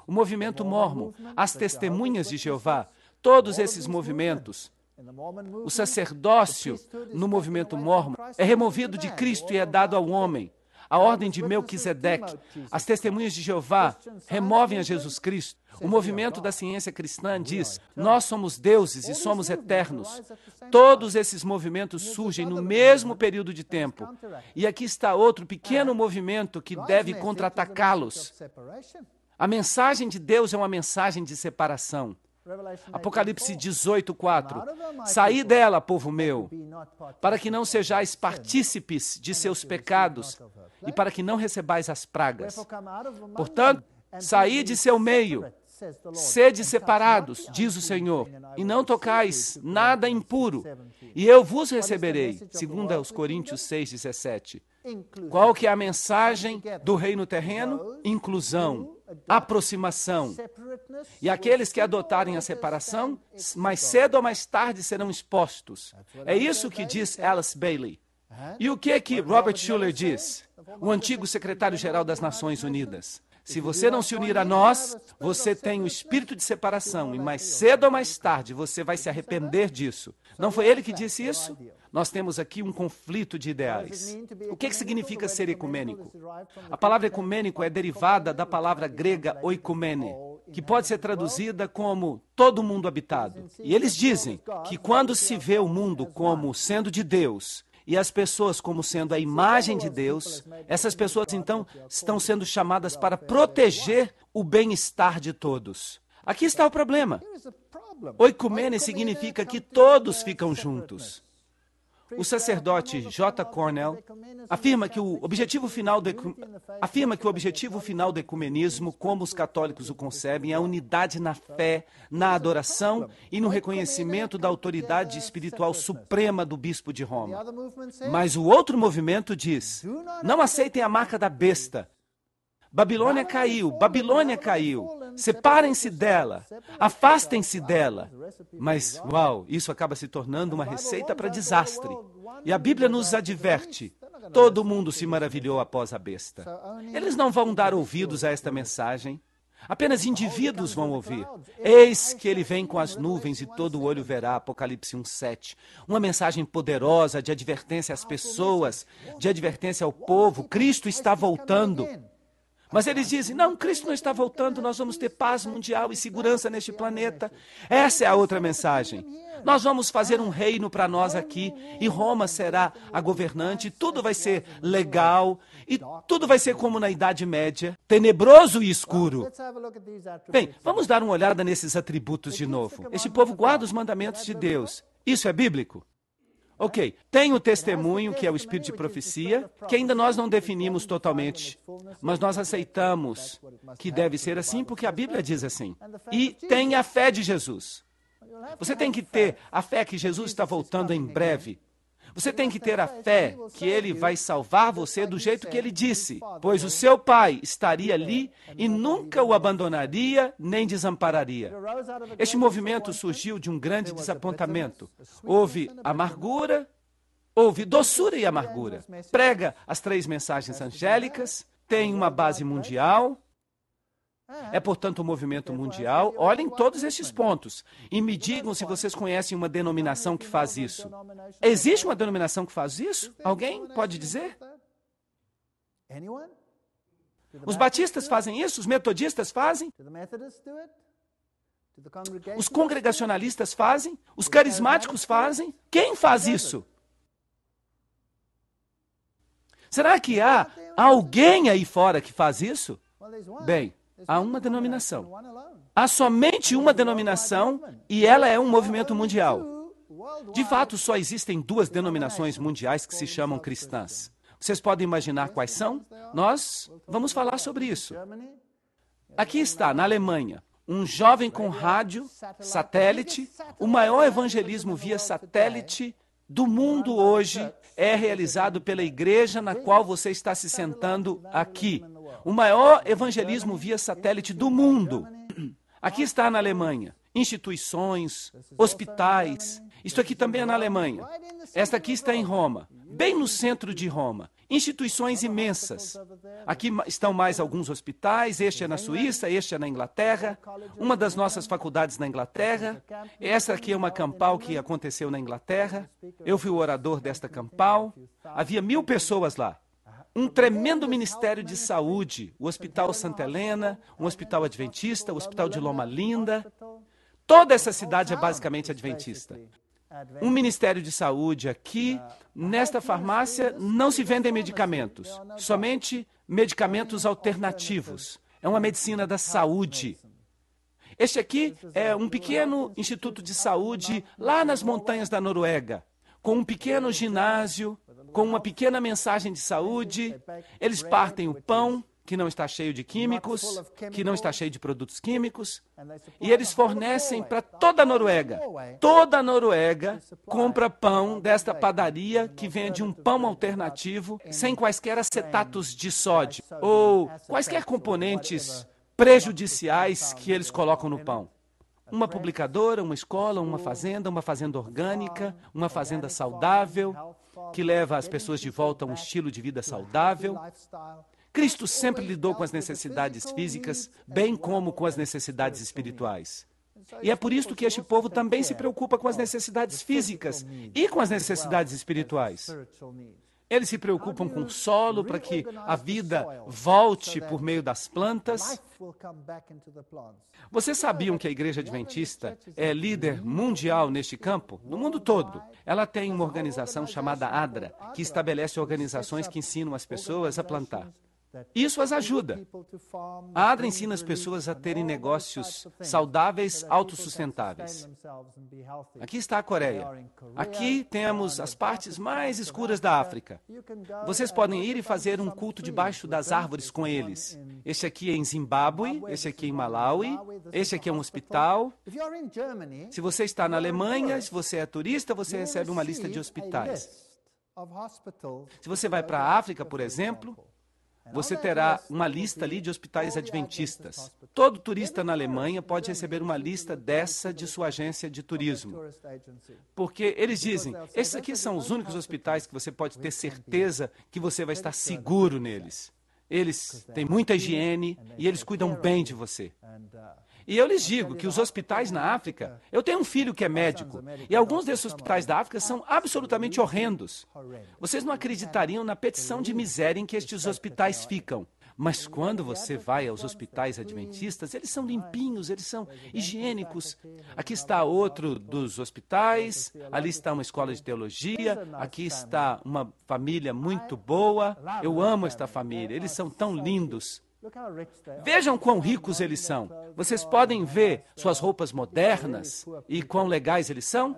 O movimento mormon, as testemunhas de Jeová, todos esses movimentos, o sacerdócio no movimento mormon é removido de Cristo e é dado ao homem a ordem de Melquisedeque, as testemunhas de Jeová removem a Jesus Cristo. O movimento da ciência cristã diz: nós somos deuses e somos eternos. Todos esses movimentos surgem no mesmo período de tempo. E aqui está outro pequeno movimento que deve contra-atacá-los. A mensagem de Deus é uma mensagem de separação. Apocalipse 18, 4. Saí dela, povo meu, para que não sejais partícipes de seus pecados e para que não recebais as pragas. Portanto, saí de seu meio, sede separados, diz o Senhor, e não tocais nada impuro, e eu vos receberei. Segundo os Coríntios 6, 17. Qual que é a mensagem é do reino terreno? Inclusão, aproximação. E aqueles que adotarem a separação, mais cedo ou mais tarde serão expostos. É isso que diz Alice Bailey. E o que é que Robert Schuller diz, o antigo secretário-geral das Nações Unidas? Se você não se unir a nós, você tem o espírito de separação e mais cedo ou mais tarde você vai se arrepender disso. Não foi ele que disse isso? Nós temos aqui um conflito de ideais. O que, é que significa ser ecumênico? A palavra ecumênico é derivada da palavra grega oikumene, que pode ser traduzida como todo mundo habitado. E eles dizem que quando se vê o mundo como sendo de Deus, e as pessoas como sendo a imagem de Deus, essas pessoas então estão sendo chamadas para proteger o bem-estar de todos. Aqui está o problema. Oikumene significa é que todos ficam é juntos. O sacerdote J. É Cornell afirma que o objetivo final do, afirma que o objetivo final do ecumenismo, como os católicos o concebem, é a unidade na fé, na adoração e no reconhecimento da autoridade espiritual suprema do bispo de Roma. Mas o outro movimento diz: não aceitem a marca da besta, Babilônia caiu, Babilônia caiu. Separem-se dela, afastem-se dela. Mas, uau, isso acaba se tornando uma receita para desastre. E a Bíblia nos adverte: todo mundo se maravilhou após a besta. Eles não vão dar ouvidos a esta mensagem. Apenas indivíduos vão ouvir. Eis que ele vem com as nuvens e todo o olho verá. Apocalipse 1,7. Uma mensagem poderosa de advertência às pessoas, de advertência ao povo. Cristo está voltando. Mas eles dizem: não, Cristo não está voltando, nós vamos ter paz mundial e segurança neste planeta. Essa é a outra mensagem. Nós vamos fazer um reino para nós aqui, e Roma será a governante, tudo vai ser legal, e tudo vai ser como na Idade Média, tenebroso e escuro. Bem, vamos dar uma olhada nesses atributos de novo. Este povo guarda os mandamentos de Deus. Isso é bíblico? Ok, tem o testemunho, que é o espírito de profecia, que ainda nós não né? definimos então, então, totalmente, então, mas nós aceitamos que deve ser assim porque a Bíblia diz assim. E tem a fé de Jesus. Você tem que ter a fé que Jesus está voltando em né? breve. Você tem que ter a fé que ele vai salvar você do jeito que ele disse, pois o seu pai estaria é, ali é e nunca né? o abandonaria nem desampararia. Este movimento surgiu de um grande desapontamento. Houve amargura, houve doçura e amargura. Prega as três mensagens né? angélicas, tem uma base né? mundial, é, portanto, um movimento mundial. Olhem todos esses pontos e me digam se vocês conhecem uma denominação que faz isso. Existe uma denominação que faz isso? Alguém pode dizer? Os batistas fazem isso? Os metodistas fazem? Os congregacionalistas fazem? Os carismáticos fazem? Quem faz isso? Será que há alguém aí fora que faz isso? Bem, Há uma denominação. Há somente uma denominação e ela é um movimento mundial. De fato, só existem duas denominações mundiais que se chamam cristãs. Vocês podem imaginar quais são? Nós vamos falar sobre isso. Aqui está, na Alemanha, um jovem com rádio, satélite, o maior evangelismo via satélite do mundo hoje é realizado pela igreja na qual você está se sentando aqui o maior evangelismo via satélite do mundo. Aqui está na Alemanha. Instituições, hospitais. Isto aqui também é na Alemanha. Esta aqui está em Roma, bem no centro de Roma. Instituições imensas. Aqui estão mais alguns hospitais. Este é na Suíça, este é na Inglaterra. Uma das nossas faculdades na Inglaterra. Essa aqui é uma campal que aconteceu na Inglaterra. Eu fui o orador desta campal. Havia mil pessoas lá um tremendo ministério de saúde, o Hospital Santa Helena, um hospital adventista, o Hospital de Loma Linda. Toda essa cidade é basicamente adventista. Um ministério de saúde aqui, nesta farmácia, não se vendem medicamentos, somente medicamentos alternativos. É uma medicina da saúde. Este aqui é um pequeno instituto de saúde lá nas montanhas da Noruega, com um pequeno ginásio com uma pequena mensagem de saúde, eles partem o pão, que não está cheio de químicos, que não está cheio de produtos químicos, e eles fornecem para toda a Noruega. Toda a Noruega compra pão desta padaria que vende um pão alternativo sem quaisquer acetatos de sódio ou quaisquer componentes prejudiciais que eles colocam no pão. Uma publicadora, uma escola, uma fazenda, uma fazenda orgânica, uma fazenda saudável, que leva as pessoas de volta a um estilo de vida saudável. Cristo sempre lidou com as necessidades físicas, bem como com as necessidades espirituais. E é por isso que este povo também se preocupa com as necessidades físicas e com as necessidades espirituais. Eles se preocupam com o solo para que a vida volte por meio das plantas. Vocês sabiam que a Igreja Adventista é líder mundial neste campo? No mundo todo. Ela tem uma organização chamada ADRA, que estabelece organizações que ensinam as pessoas a plantar. Isso as ajuda. A ADRA ensina as pessoas a terem negócios saudáveis, autossustentáveis. Aqui está a Coreia. Aqui temos as partes mais escuras da África. Vocês podem ir e fazer um culto debaixo das árvores com eles. Este aqui é em Zimbábue, este aqui é em Malawi, este aqui é um hospital. Se você está na Alemanha, se você é turista, você recebe uma lista de hospitais. Se você vai para a África, por exemplo, é você terá uma lista ali de hospitais adventistas. Todo turista na Alemanha pode receber uma lista dessa de sua agência de turismo. Porque eles dizem: esses aqui são é os únicos hospitais que você pode ter certeza que você vai estar é seguro neles. Eles têm muita higiene e eles cuidam bem de você. Uh, e eu lhes digo que os hospitais na África, eu tenho um filho que é médico, e alguns desses hospitais da África são absolutamente horrendos. Vocês não acreditariam na petição de miséria em que estes hospitais ficam. Mas quando você vai aos hospitais adventistas, eles são limpinhos, eles são higiênicos. Aqui está outro dos hospitais, ali está uma escola de teologia, aqui está uma família muito boa. Eu amo esta família, eles são tão lindos. Vejam quão ricos eles são. Vocês podem ver suas roupas modernas e quão legais eles são?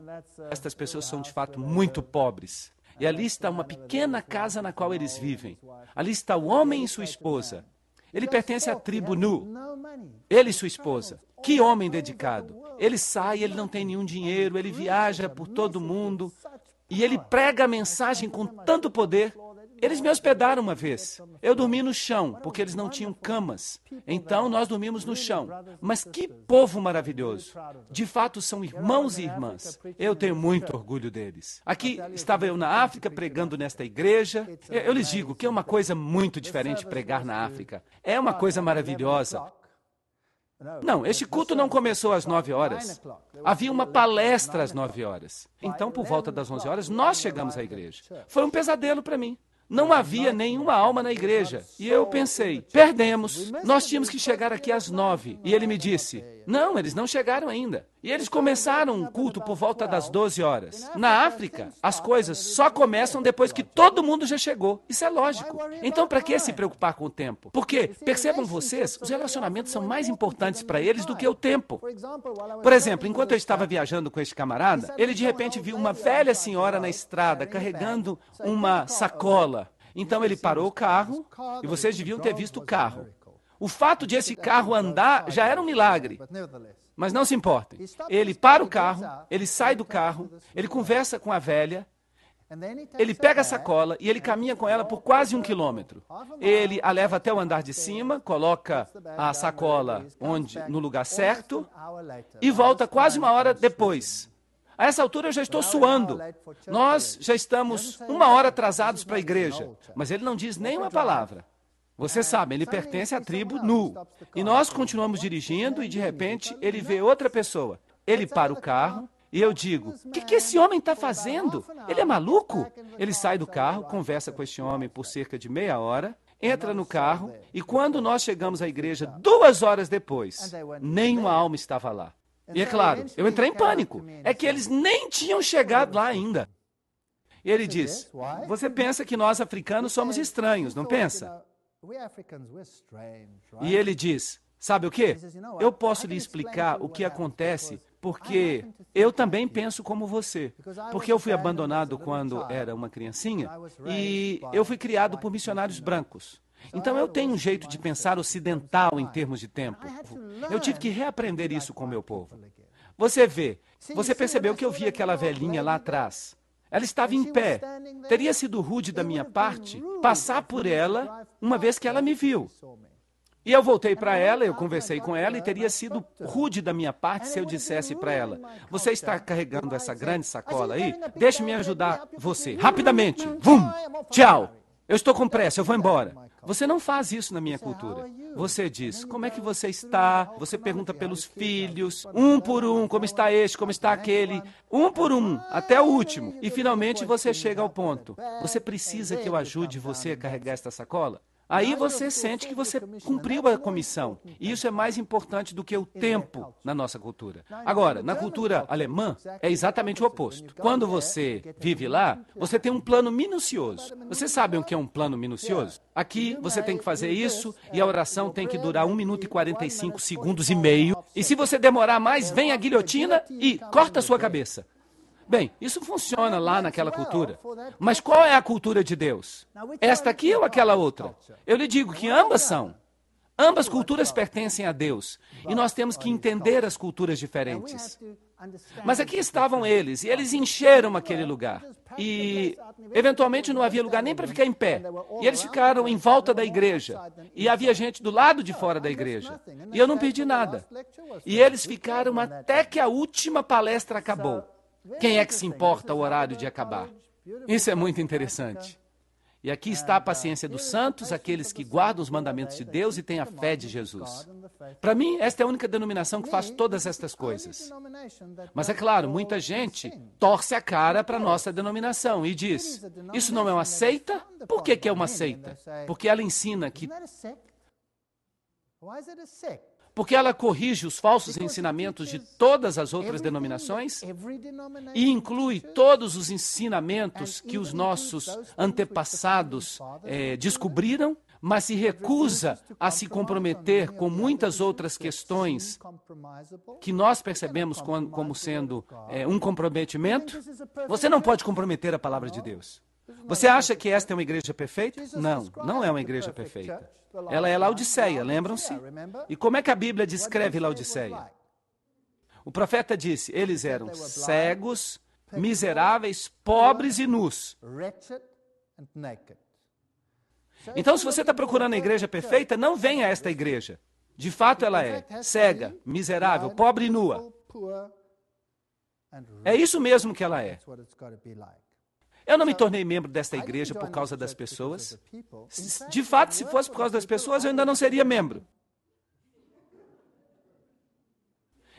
Estas pessoas são de fato muito pobres. E ali está uma pequena casa na qual eles vivem. Ali está o homem e sua esposa. Ele pertence à tribo Nu. Ele e sua esposa. Que homem dedicado. Ele sai, ele não tem nenhum dinheiro, ele viaja por todo o mundo. E ele prega a mensagem com tanto poder eles me hospedaram uma vez. Eu dormi no chão, porque eles não tinham camas. Então nós dormimos no chão. Mas que povo maravilhoso! De fato, são irmãos e irmãs. Eu tenho muito orgulho deles. Aqui estava eu na África pregando nesta igreja. Eu lhes digo que é uma coisa muito diferente pregar na África. É uma coisa maravilhosa. Não, este culto não começou às 9 horas. Havia uma palestra às 9 horas. Então, por volta das 11 horas, nós chegamos à igreja. Foi um pesadelo para mim. Não havia nenhuma alma na igreja. E eu pensei, perdemos. Nós tínhamos que chegar aqui às nove. E ele me disse, não, eles não chegaram ainda. E eles começaram um culto por volta das 12 horas. Na África, as coisas só começam depois que todo mundo já chegou. Isso é lógico. Então, para que se preocupar com o tempo? Porque, percebam vocês, os relacionamentos são mais importantes para eles do que o tempo. Por exemplo, enquanto eu estava viajando com este camarada, ele de repente viu uma velha senhora na estrada carregando uma sacola. Então ele parou o carro e vocês deviam ter visto o carro. O fato de esse carro andar já era um milagre. Mas não se importem. Ele para o carro, ele sai do carro, ele conversa com a velha, ele pega a sacola e ele caminha com ela por quase um quilômetro. Ele a leva até o andar de cima, coloca a sacola onde no lugar certo e volta quase uma hora depois. A essa altura eu já estou suando. Nós já estamos uma hora atrasados para a igreja, mas ele não diz nenhuma palavra. Você é, sabe, ele pertence à tribo Nu. E nós continuamos dirigindo e de então, repente então, ele vê então, outra pessoa. Ele para o carro e eu digo: O que, que esse homem está fazendo? Ele é tá maluco? Ele sai do carro, tá conversa com esse homem por cerca de meia hora, entra no carro e quando nós chegamos à igreja, duas horas depois, nenhuma alma estava lá. E é claro, eu entrei em pânico. É que eles nem tinham chegado lá ainda. Ele diz: Você pensa que nós africanos somos estranhos, não pensa? E ele diz: Sabe o que? Assim, eu posso lhe explicar o que acontece porque eu também penso como você. Porque eu fui abandonado quando era uma criancinha e eu fui criado por missionários brancos. Então eu tenho um jeito de pensar ocidental em termos de tempo. Eu tive que reaprender isso com meu povo. Você vê, você percebeu que eu vi aquela velhinha lá atrás. Ela estava em pé. Teria sido rude da minha parte passar por ela uma vez que ela me viu. E eu voltei para ela, eu conversei com ela e teria sido rude da minha parte se eu dissesse para ela: Você está carregando essa grande sacola aí? Deixe-me ajudar você, rapidamente. Vum! Tchau! Eu estou com pressa, eu vou embora. Você não faz isso na minha cultura. Você diz, como é que você está? Você pergunta pelos filhos, um por um, como está este, como está aquele, um por um, até o último. E finalmente você chega ao ponto. Você precisa que eu ajude você a carregar esta sacola? Aí você sente que você né? cumpriu a é comissão. E isso é né? mais importante do que o é tempo na nossa cultura. Agora, na cultura alemã, é exatamente o oposto. Quando é, você vive lá, você tem um plano minucioso. Vocês sabem o que é um plano minucioso? Aqui você tem que fazer isso e a oração tem que durar 1 minuto e 45 segundos e meio. E se você demorar mais, vem a guilhotina e corta a sua cabeça. Bem, isso funciona lá naquela cultura. É né? Mas qual é a cultura de Deus? Esta aqui ou aquela outra? Eu lhe digo que ambas são. Ambas culturas pertencem a Deus. E nós temos que entender as culturas diferentes. Mas aqui estavam eles, e eles encheram aquele lugar. E, eventualmente, não havia lugar nem para ficar em pé. E eles ficaram em volta da igreja. E havia gente do lado de fora da igreja. E eu não perdi nada. E eles ficaram até que a última palestra acabou. Quem é que se importa o horário de acabar? Isso é muito interessante. E aqui está a paciência dos santos, aqueles que guardam os mandamentos de Deus e têm a fé de Jesus. Para mim, esta é a única denominação que faz todas estas coisas. Mas é claro, muita gente torce a cara para a nossa denominação e diz: Isso não é uma seita? Por que, que é uma seita? Porque ela ensina que porque ela corrige os falsos ensinamentos de todas as outras denominações e inclui todos os ensinamentos que os nossos antepassados é, descobriram, mas se recusa a se comprometer com muitas outras questões que nós percebemos como sendo é, um comprometimento. Você não pode comprometer a palavra de Deus. Você acha que esta é uma igreja perfeita? Não, não é uma igreja perfeita. Ela é Laodiceia, lembram-se? E como é que a Bíblia descreve Laodiceia? O profeta disse: eles eram cegos, miseráveis, pobres e nus. Então, se você está procurando a igreja perfeita, não venha a esta igreja. De fato, ela é cega, miserável, pobre e nua. É isso mesmo que ela é. Eu não me tornei membro desta igreja por causa das pessoas. De fato, se fosse por causa das pessoas, eu ainda não seria membro.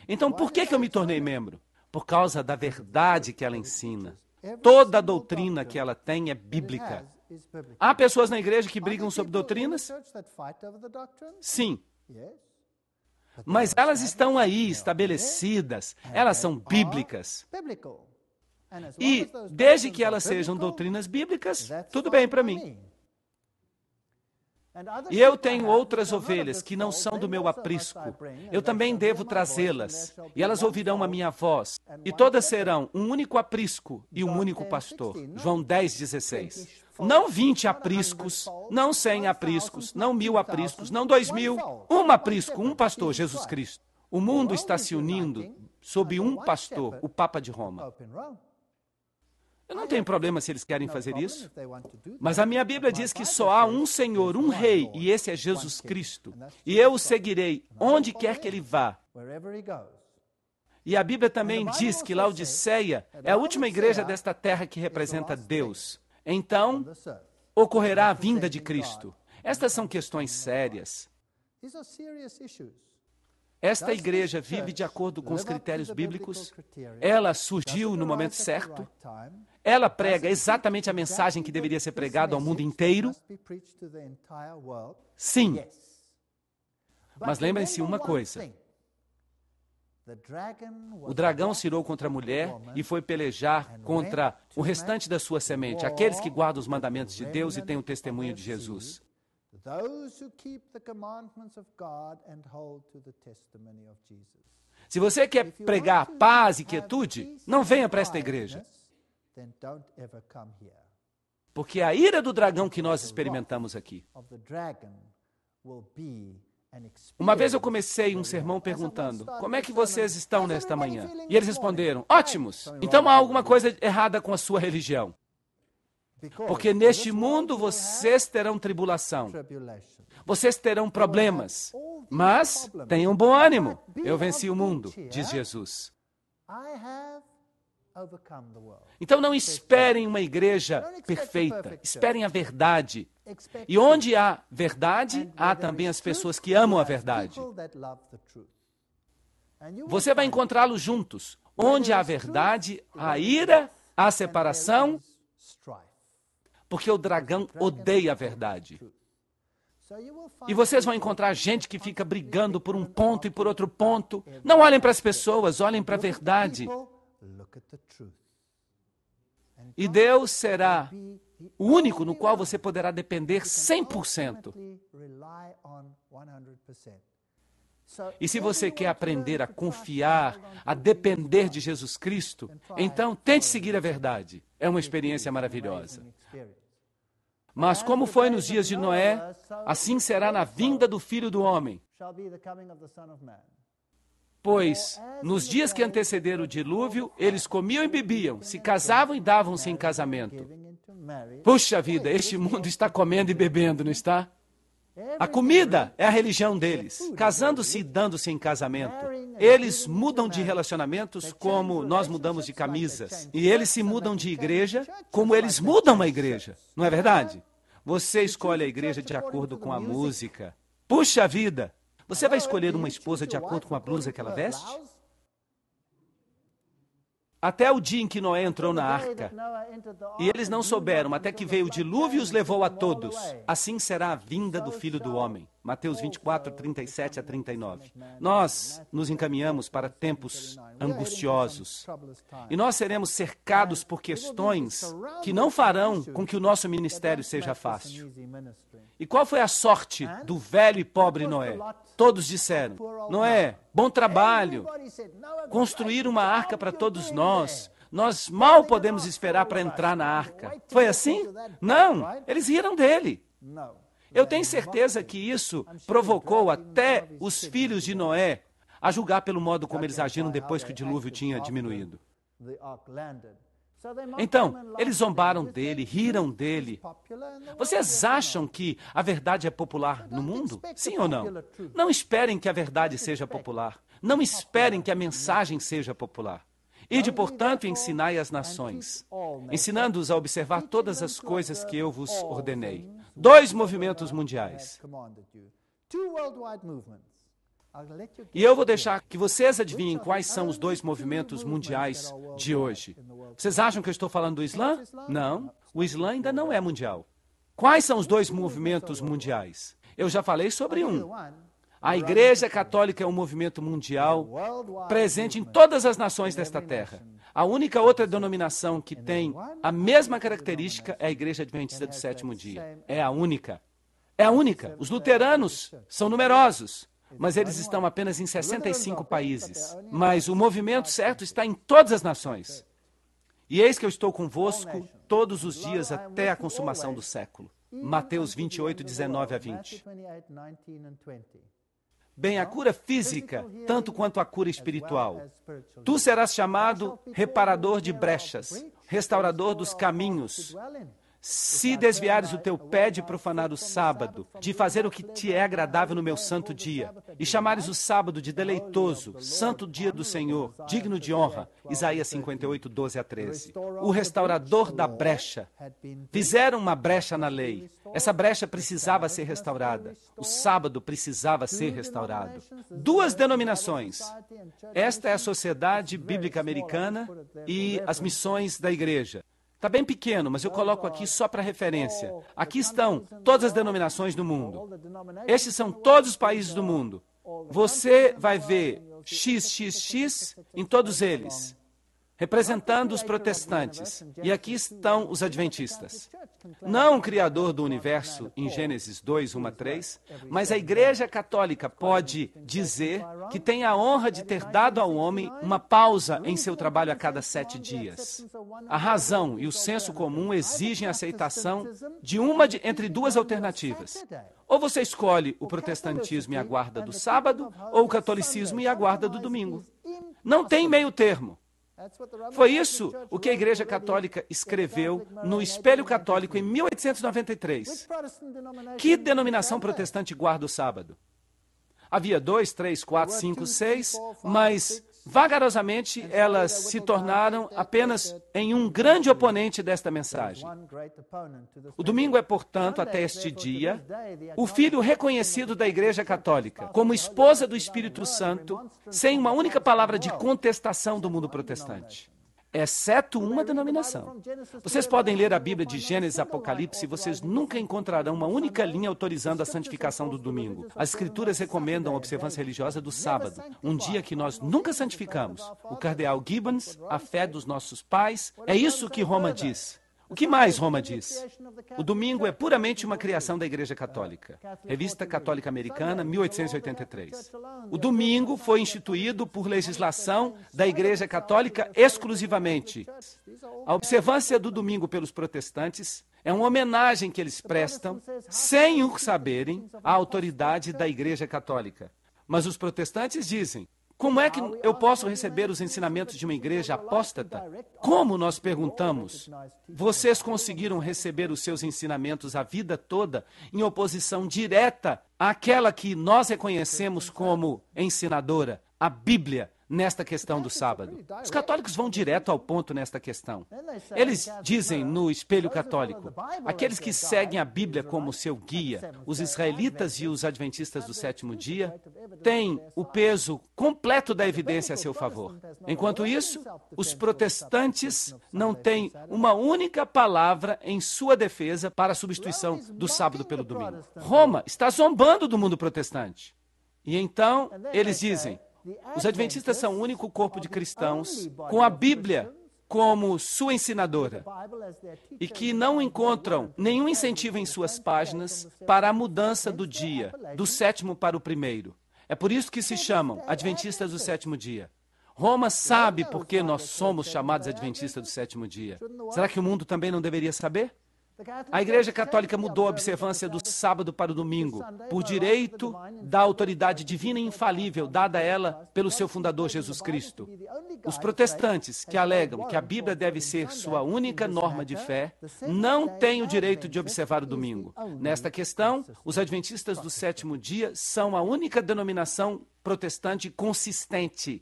Então, por que, que eu me tornei membro? Por causa da verdade que ela ensina. Toda a doutrina que ela tem é bíblica. Há pessoas na igreja que brigam sobre doutrinas? Sim. Mas elas estão aí estabelecidas, elas são bíblicas. É, né? E desde que elas sejam doutrinas bíblicas, tudo bem para mim. E eu tenho outras ovelhas que não são do meu aprisco. Eu também devo trazê-las, e elas ouvirão a minha voz, e todas serão um único aprisco e um único pastor. João 10, 16. Não 20 apriscos, não 100 apriscos, não mil apriscos, não dois mil, um aprisco, um pastor, Jesus Cristo. O mundo está se unindo sob um pastor, o Papa de Roma. Eu não tenho problema se eles querem fazer isso. Mas a minha Bíblia diz que só há um Senhor, um Rei, e esse é Jesus Cristo. E eu o seguirei onde quer que ele vá. E a Bíblia também diz que Laodiceia é a última igreja desta terra que representa Deus. Então, ocorrerá a vinda de Cristo. Estas são questões sérias. Esta igreja vive de acordo com os critérios bíblicos? Ela surgiu no momento certo? Ela prega exatamente a mensagem que deveria ser pregada ao mundo inteiro? Sim. Mas lembrem-se uma coisa. O dragão se irou contra a mulher e foi pelejar contra o restante da sua semente, aqueles que guardam os mandamentos de Deus e têm o testemunho de Jesus. Se você quer pregar paz e quietude, não venha para esta igreja. Porque a ira do dragão que nós experimentamos aqui. Uma vez eu comecei um sermão perguntando: como é que vocês estão nesta manhã? E eles responderam: ótimos! Então há alguma coisa errada com a sua religião. Porque neste mundo vocês terão tribulação, vocês terão problemas, mas tenham bom ânimo. Eu venci o mundo, diz Jesus. Então não esperem uma igreja perfeita, esperem a verdade. E onde há verdade, há também as pessoas que amam a verdade. Você vai encontrá-los juntos. Onde há verdade, há ira, há separação, porque o dragão odeia a verdade. E vocês vão encontrar gente que fica brigando por um ponto e por outro ponto. Não olhem para as pessoas, olhem para a verdade. E Deus será o único no qual você poderá depender 100%. E se você quer aprender a confiar, a depender de Jesus Cristo, então tente seguir a verdade. É uma experiência maravilhosa. Mas como foi nos dias de Noé, assim será na vinda do Filho do Homem. Pois, nos dias que antecederam o dilúvio, eles comiam e bebiam, se casavam e davam-se em casamento. Puxa vida, este mundo está comendo e bebendo, não está? A comida é a religião deles, casando-se e dando-se em casamento. Eles mudam de relacionamentos como nós mudamos de camisas. E eles se mudam de igreja como eles mudam uma igreja, não é verdade? Você escolhe a igreja de acordo com a música. Puxa vida, você vai escolher uma esposa de acordo com a blusa que ela veste? Até o dia em que Noé entrou na arca. E eles não souberam, até que veio o dilúvio e os levou a todos. Assim será a vinda do filho do homem. Mateus 24, 37 a 39. Nós nos encaminhamos para tempos angustiosos. E nós seremos cercados por questões que não farão com que o nosso ministério seja fácil. E qual foi a sorte do velho e pobre Noé? Todos disseram: Noé, bom trabalho. Construir uma arca para todos nós. Nós mal podemos esperar para entrar na arca. Foi assim? Não, eles riram dele. Eu tenho certeza que isso provocou até os filhos de Noé a julgar pelo modo como eles agiram depois que o dilúvio tinha diminuído. Então, então, eles zombaram dele, riram dele. Vocês acham que a verdade é popular no mundo? Sim ou não? Não esperem que a verdade seja popular. Não esperem que a mensagem seja popular. Ide, portanto, ensinai as nações, ensinando-os a observar todas as coisas que eu vos ordenei. Dois movimentos mundiais. E eu vou deixar que vocês adivinhem quais são os dois movimentos mundiais de hoje. Vocês acham que eu estou falando do Islã? Não, o Islã ainda não é mundial. Quais são os dois movimentos mundiais? Eu já falei sobre um. A Igreja Católica é um movimento mundial presente em todas as nações desta terra. A única outra denominação que tem a mesma característica é a Igreja Adventista do Sétimo Dia. É a única. É a única. Os luteranos são numerosos mas eles estão apenas em 65 países. Mas o movimento certo está em todas as nações. E eis que eu estou convosco todos os dias é até a consumação do século. Mateus 28, 19 a 20. Bem, a então, cura física, tanto quanto a cura espiritual. Tu serás chamado reparador de brechas, restaurador dos caminhos, se desviares o teu pé de profanar o sábado, de fazer o que te é agradável no meu santo dia, e chamares o sábado de deleitoso, santo dia do Senhor, digno de honra, Isaías 58, 12 a 13. O restaurador da brecha. Fizeram uma brecha na lei. Essa brecha precisava ser restaurada. O sábado precisava ser restaurado. Duas denominações. Esta é a Sociedade Bíblica Americana e as missões da igreja. Está bem pequeno, mas eu coloco aqui só para referência. Oh, aqui estão todas as denominações do mundo. Estes são todos os países do mundo. Você vai ver XXX em todos eles representando os é protestantes, e aqui estão os adventistas. Não o é Criador do universo em Gênesis 2, 1 a 3, mas a Igreja Católica pode dizer que tem a honra de é ter dado ao homem uma pausa em seu trabalho a cada sete dias. A razão e o senso comum exigem a aceitação de uma de, entre duas alternativas. Ou você escolhe o protestantismo e a guarda do sábado, ou o catolicismo e a guarda do domingo. Não tem meio termo. Foi isso o que a Igreja Católica escreveu no Espelho Católico em 1893. Que denominação protestante guarda o sábado? Havia dois, três, quatro, cinco, seis, mas Vagarosamente, elas se tornaram apenas em um grande oponente desta mensagem. O domingo é, portanto, até este dia, o filho reconhecido da Igreja Católica como esposa do Espírito Santo, sem uma única palavra de contestação do mundo protestante exceto uma denominação. Vocês podem ler a Bíblia de Gênesis e Apocalipse e vocês nunca encontrarão uma única linha autorizando a santificação do domingo. As Escrituras recomendam a observância religiosa do sábado, um dia que nós nunca santificamos. O cardeal Gibbons, a fé dos nossos pais, é isso que Roma diz. O que mais Roma diz? O domingo é puramente uma criação da Igreja Católica. Revista Católica Americana, 1883. O domingo foi instituído por legislação da Igreja Católica exclusivamente. A observância do domingo pelos protestantes é uma homenagem que eles prestam, sem o saberem, à autoridade da Igreja Católica. Mas os protestantes dizem: como é que eu posso receber os ensinamentos de uma igreja apóstata? Como nós perguntamos? Vocês conseguiram receber os seus ensinamentos a vida toda em oposição direta àquela que nós reconhecemos como ensinadora, a Bíblia, nesta questão do é sábado. Os católicos vão direto ao ponto nesta questão. É, é eles dizem no espelho católico: aqueles que seguem a Bíblia como seu guia, os israelitas e os adventistas do sétimo dia, têm o peso completo da evidência a seu favor. Enquanto isso, os protestantes não têm uma única palavra em sua defesa para a substituição do sábado pelo domingo. Roma está zombando do mundo protestante. E então eles dizem: os adventistas são o único corpo de cristãos com a Bíblia como sua ensinadora e que não encontram nenhum incentivo em suas páginas para a mudança do dia, do sétimo para o primeiro. É por isso que se chamam Adventistas do Sétimo Dia. Roma sabe por que nós somos chamados Adventistas do Sétimo Dia. Será que o mundo também não deveria saber? A Igreja Católica mudou a observância do sábado para o domingo, por direito da autoridade divina e infalível dada a ela pelo seu fundador Jesus Cristo. Os protestantes que alegam que a Bíblia deve ser sua única norma de fé não têm o direito de observar o domingo. Nesta questão, os adventistas do sétimo dia são a única denominação protestante consistente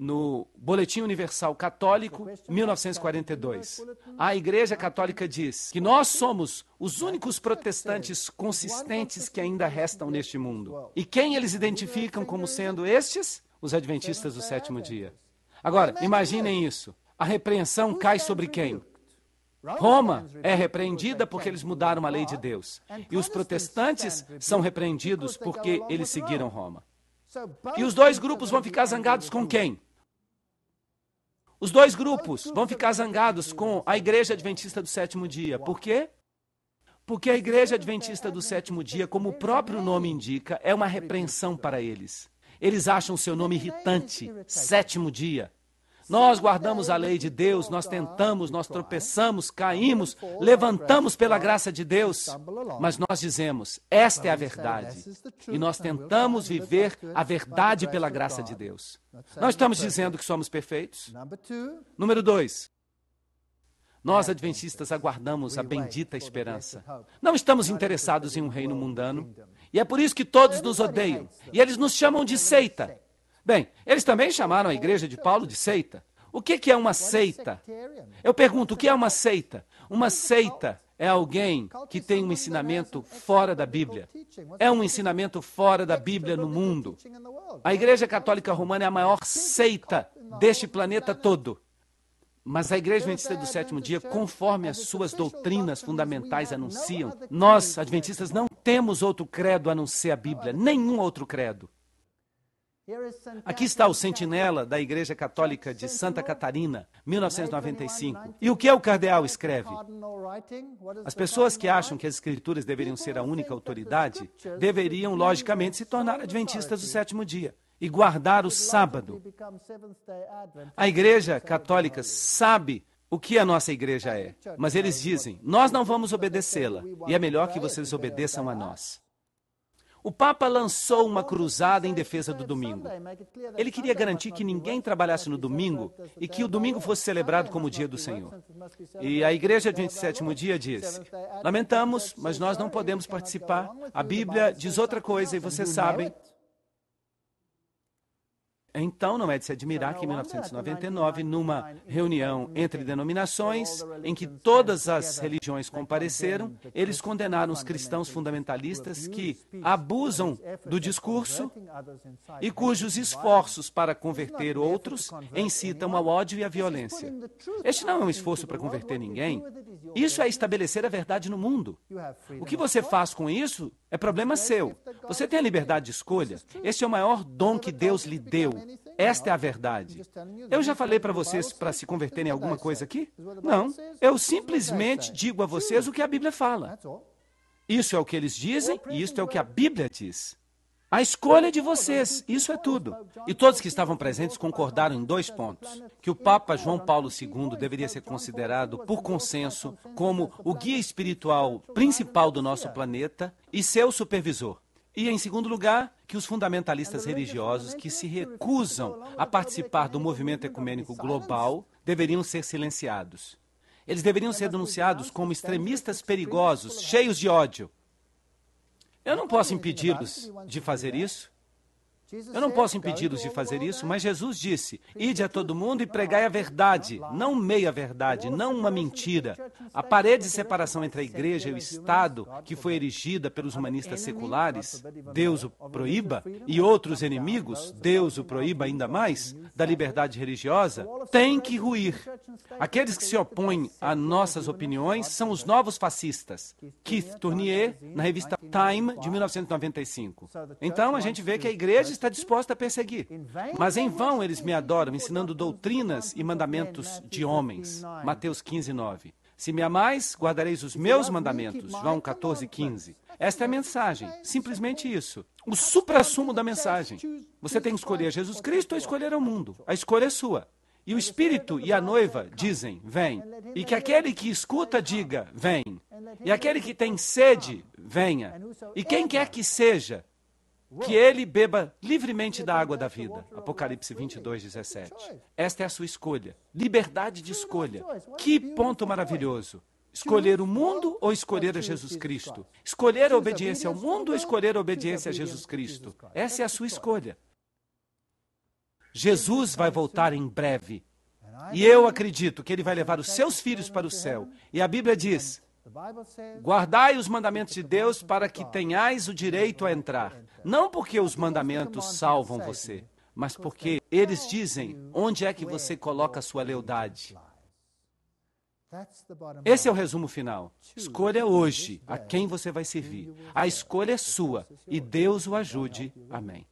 no Boletim Universal Católico, 1942. A Igreja Católica diz que nós somos os únicos protestantes consistentes que ainda restam neste mundo. E quem eles identificam como sendo estes? Os Adventistas do sétimo dia. Agora, imaginem isso. A repreensão cai sobre quem? Roma é repreendida porque eles mudaram a lei de Deus. E os protestantes são repreendidos porque eles seguiram Roma. E os dois grupos vão ficar zangados com quem? Os dois grupos vão ficar zangados com a Igreja Adventista do Sétimo Dia. Por quê? Porque a Igreja Adventista do Sétimo Dia, como o próprio nome indica, é uma repreensão para eles. Eles acham o seu nome irritante, Sétimo Dia. Nós guardamos a lei de Deus, nós tentamos, nós tropeçamos, caímos, levantamos pela graça de Deus, mas nós dizemos: esta é a verdade. E nós tentamos viver a verdade pela graça de Deus. Nós estamos dizendo que somos perfeitos. Número dois. Nós, adventistas, aguardamos a bendita esperança. Não estamos interessados em um reino mundano. E é por isso que todos nos odeiam. E eles nos chamam de seita. Bem, eles também chamaram a igreja de Paulo de seita. O que, que é uma seita? Eu pergunto, o que é uma seita? Uma seita é alguém que tem um ensinamento fora da Bíblia. É um ensinamento fora da Bíblia no mundo. A Igreja Católica Romana é a maior seita deste planeta todo. Mas a Igreja Adventista do Sétimo Dia, conforme as suas doutrinas fundamentais anunciam, nós, adventistas, não temos outro credo a não ser a Bíblia, nenhum outro credo. Aqui está o sentinela da Igreja Católica de Santa Catarina, 1995. E o que é o cardeal escreve? As pessoas que acham que as escrituras deveriam ser a única autoridade deveriam, logicamente, se tornar adventistas do sétimo dia e guardar o sábado. A Igreja Católica sabe o que a nossa igreja é, mas eles dizem: nós não vamos obedecê-la e é melhor que vocês obedeçam a nós. O Papa lançou uma cruzada em defesa do domingo. Ele queria garantir que ninguém trabalhasse no domingo e que o domingo fosse celebrado como o dia do Senhor. E a igreja de 27º dia disse: Lamentamos, mas nós não podemos participar. A Bíblia diz outra coisa e vocês sabem. Então, não é de se admirar então, que em 1999, numa reunião entre denominações, em que todas as religiões compareceram, eles condenaram os cristãos fundamentalistas que abusam do discurso e cujos esforços para converter outros incitam ao ódio e à violência. Este não é um esforço para converter ninguém, isso é estabelecer a verdade no mundo. O que você faz com isso é problema seu. Você tem a liberdade de escolha. Esse é o maior dom que Deus lhe deu. Esta é a verdade. Eu já falei para vocês para se converterem em alguma coisa aqui? Não. Eu simplesmente digo a vocês o que a Bíblia fala. Isso é o que eles dizem e isto é o que a Bíblia diz. A escolha de vocês, isso é tudo. E todos que estavam presentes concordaram em dois pontos: que o Papa João Paulo II deveria ser considerado, por consenso, como o guia espiritual principal do nosso planeta e seu supervisor. E, em segundo lugar, que os fundamentalistas religiosos que se recusam a participar do movimento ecumênico global deveriam ser silenciados. Eles deveriam ser denunciados como extremistas perigosos, cheios de ódio. Eu não posso impedi-los de fazer isso. Eu não posso é impedi-los de fazer isso, mas Jesus disse: Ide a todo mundo e pregai a verdade, não meia-verdade, não uma é mentira. A parede de separação é entre a igreja e o Estado, que foi erigida pelos humanistas seculares, Deus o proíba, e outros inimigos, Deus o proíba ainda mais, da liberdade religiosa, tem que ruir. Aqueles que se opõem a nossas opiniões são os novos fascistas. Keith Tournier, na revista Time, de 1995. Então a gente vê que a igreja está disposta a perseguir. Mas em vão eles me adoram, ensinando doutrinas e mandamentos de homens. Mateus 15, 9. Se me amais, guardareis os meus mandamentos. João 14, 15. Esta é a mensagem, simplesmente isso. O suprassumo da mensagem. Você tem que escolher Jesus Cristo ou escolher o mundo. A escolha é sua. E o Espírito e a noiva dizem, vem. E que aquele que escuta diga, vem. E aquele que tem sede, venha. E quem quer que seja, que ele beba livremente da água da vida. Apocalipse 22, 17. Esta é a sua escolha. Liberdade de escolha. Que ponto maravilhoso! Escolher o mundo ou escolher a Jesus Cristo? Escolher a obediência ao mundo ou escolher a obediência a Jesus Cristo? Essa é a sua escolha. Jesus vai voltar em breve. E eu acredito que ele vai levar os seus filhos para o céu. E a Bíblia diz: Guardai os mandamentos de Deus para que tenhais o direito a entrar. Não porque os mandamentos salvam você, mas porque eles dizem onde é que você coloca sua lealdade. Esse é o resumo final. Escolha hoje a quem você vai servir. A escolha é sua e Deus o ajude. Amém.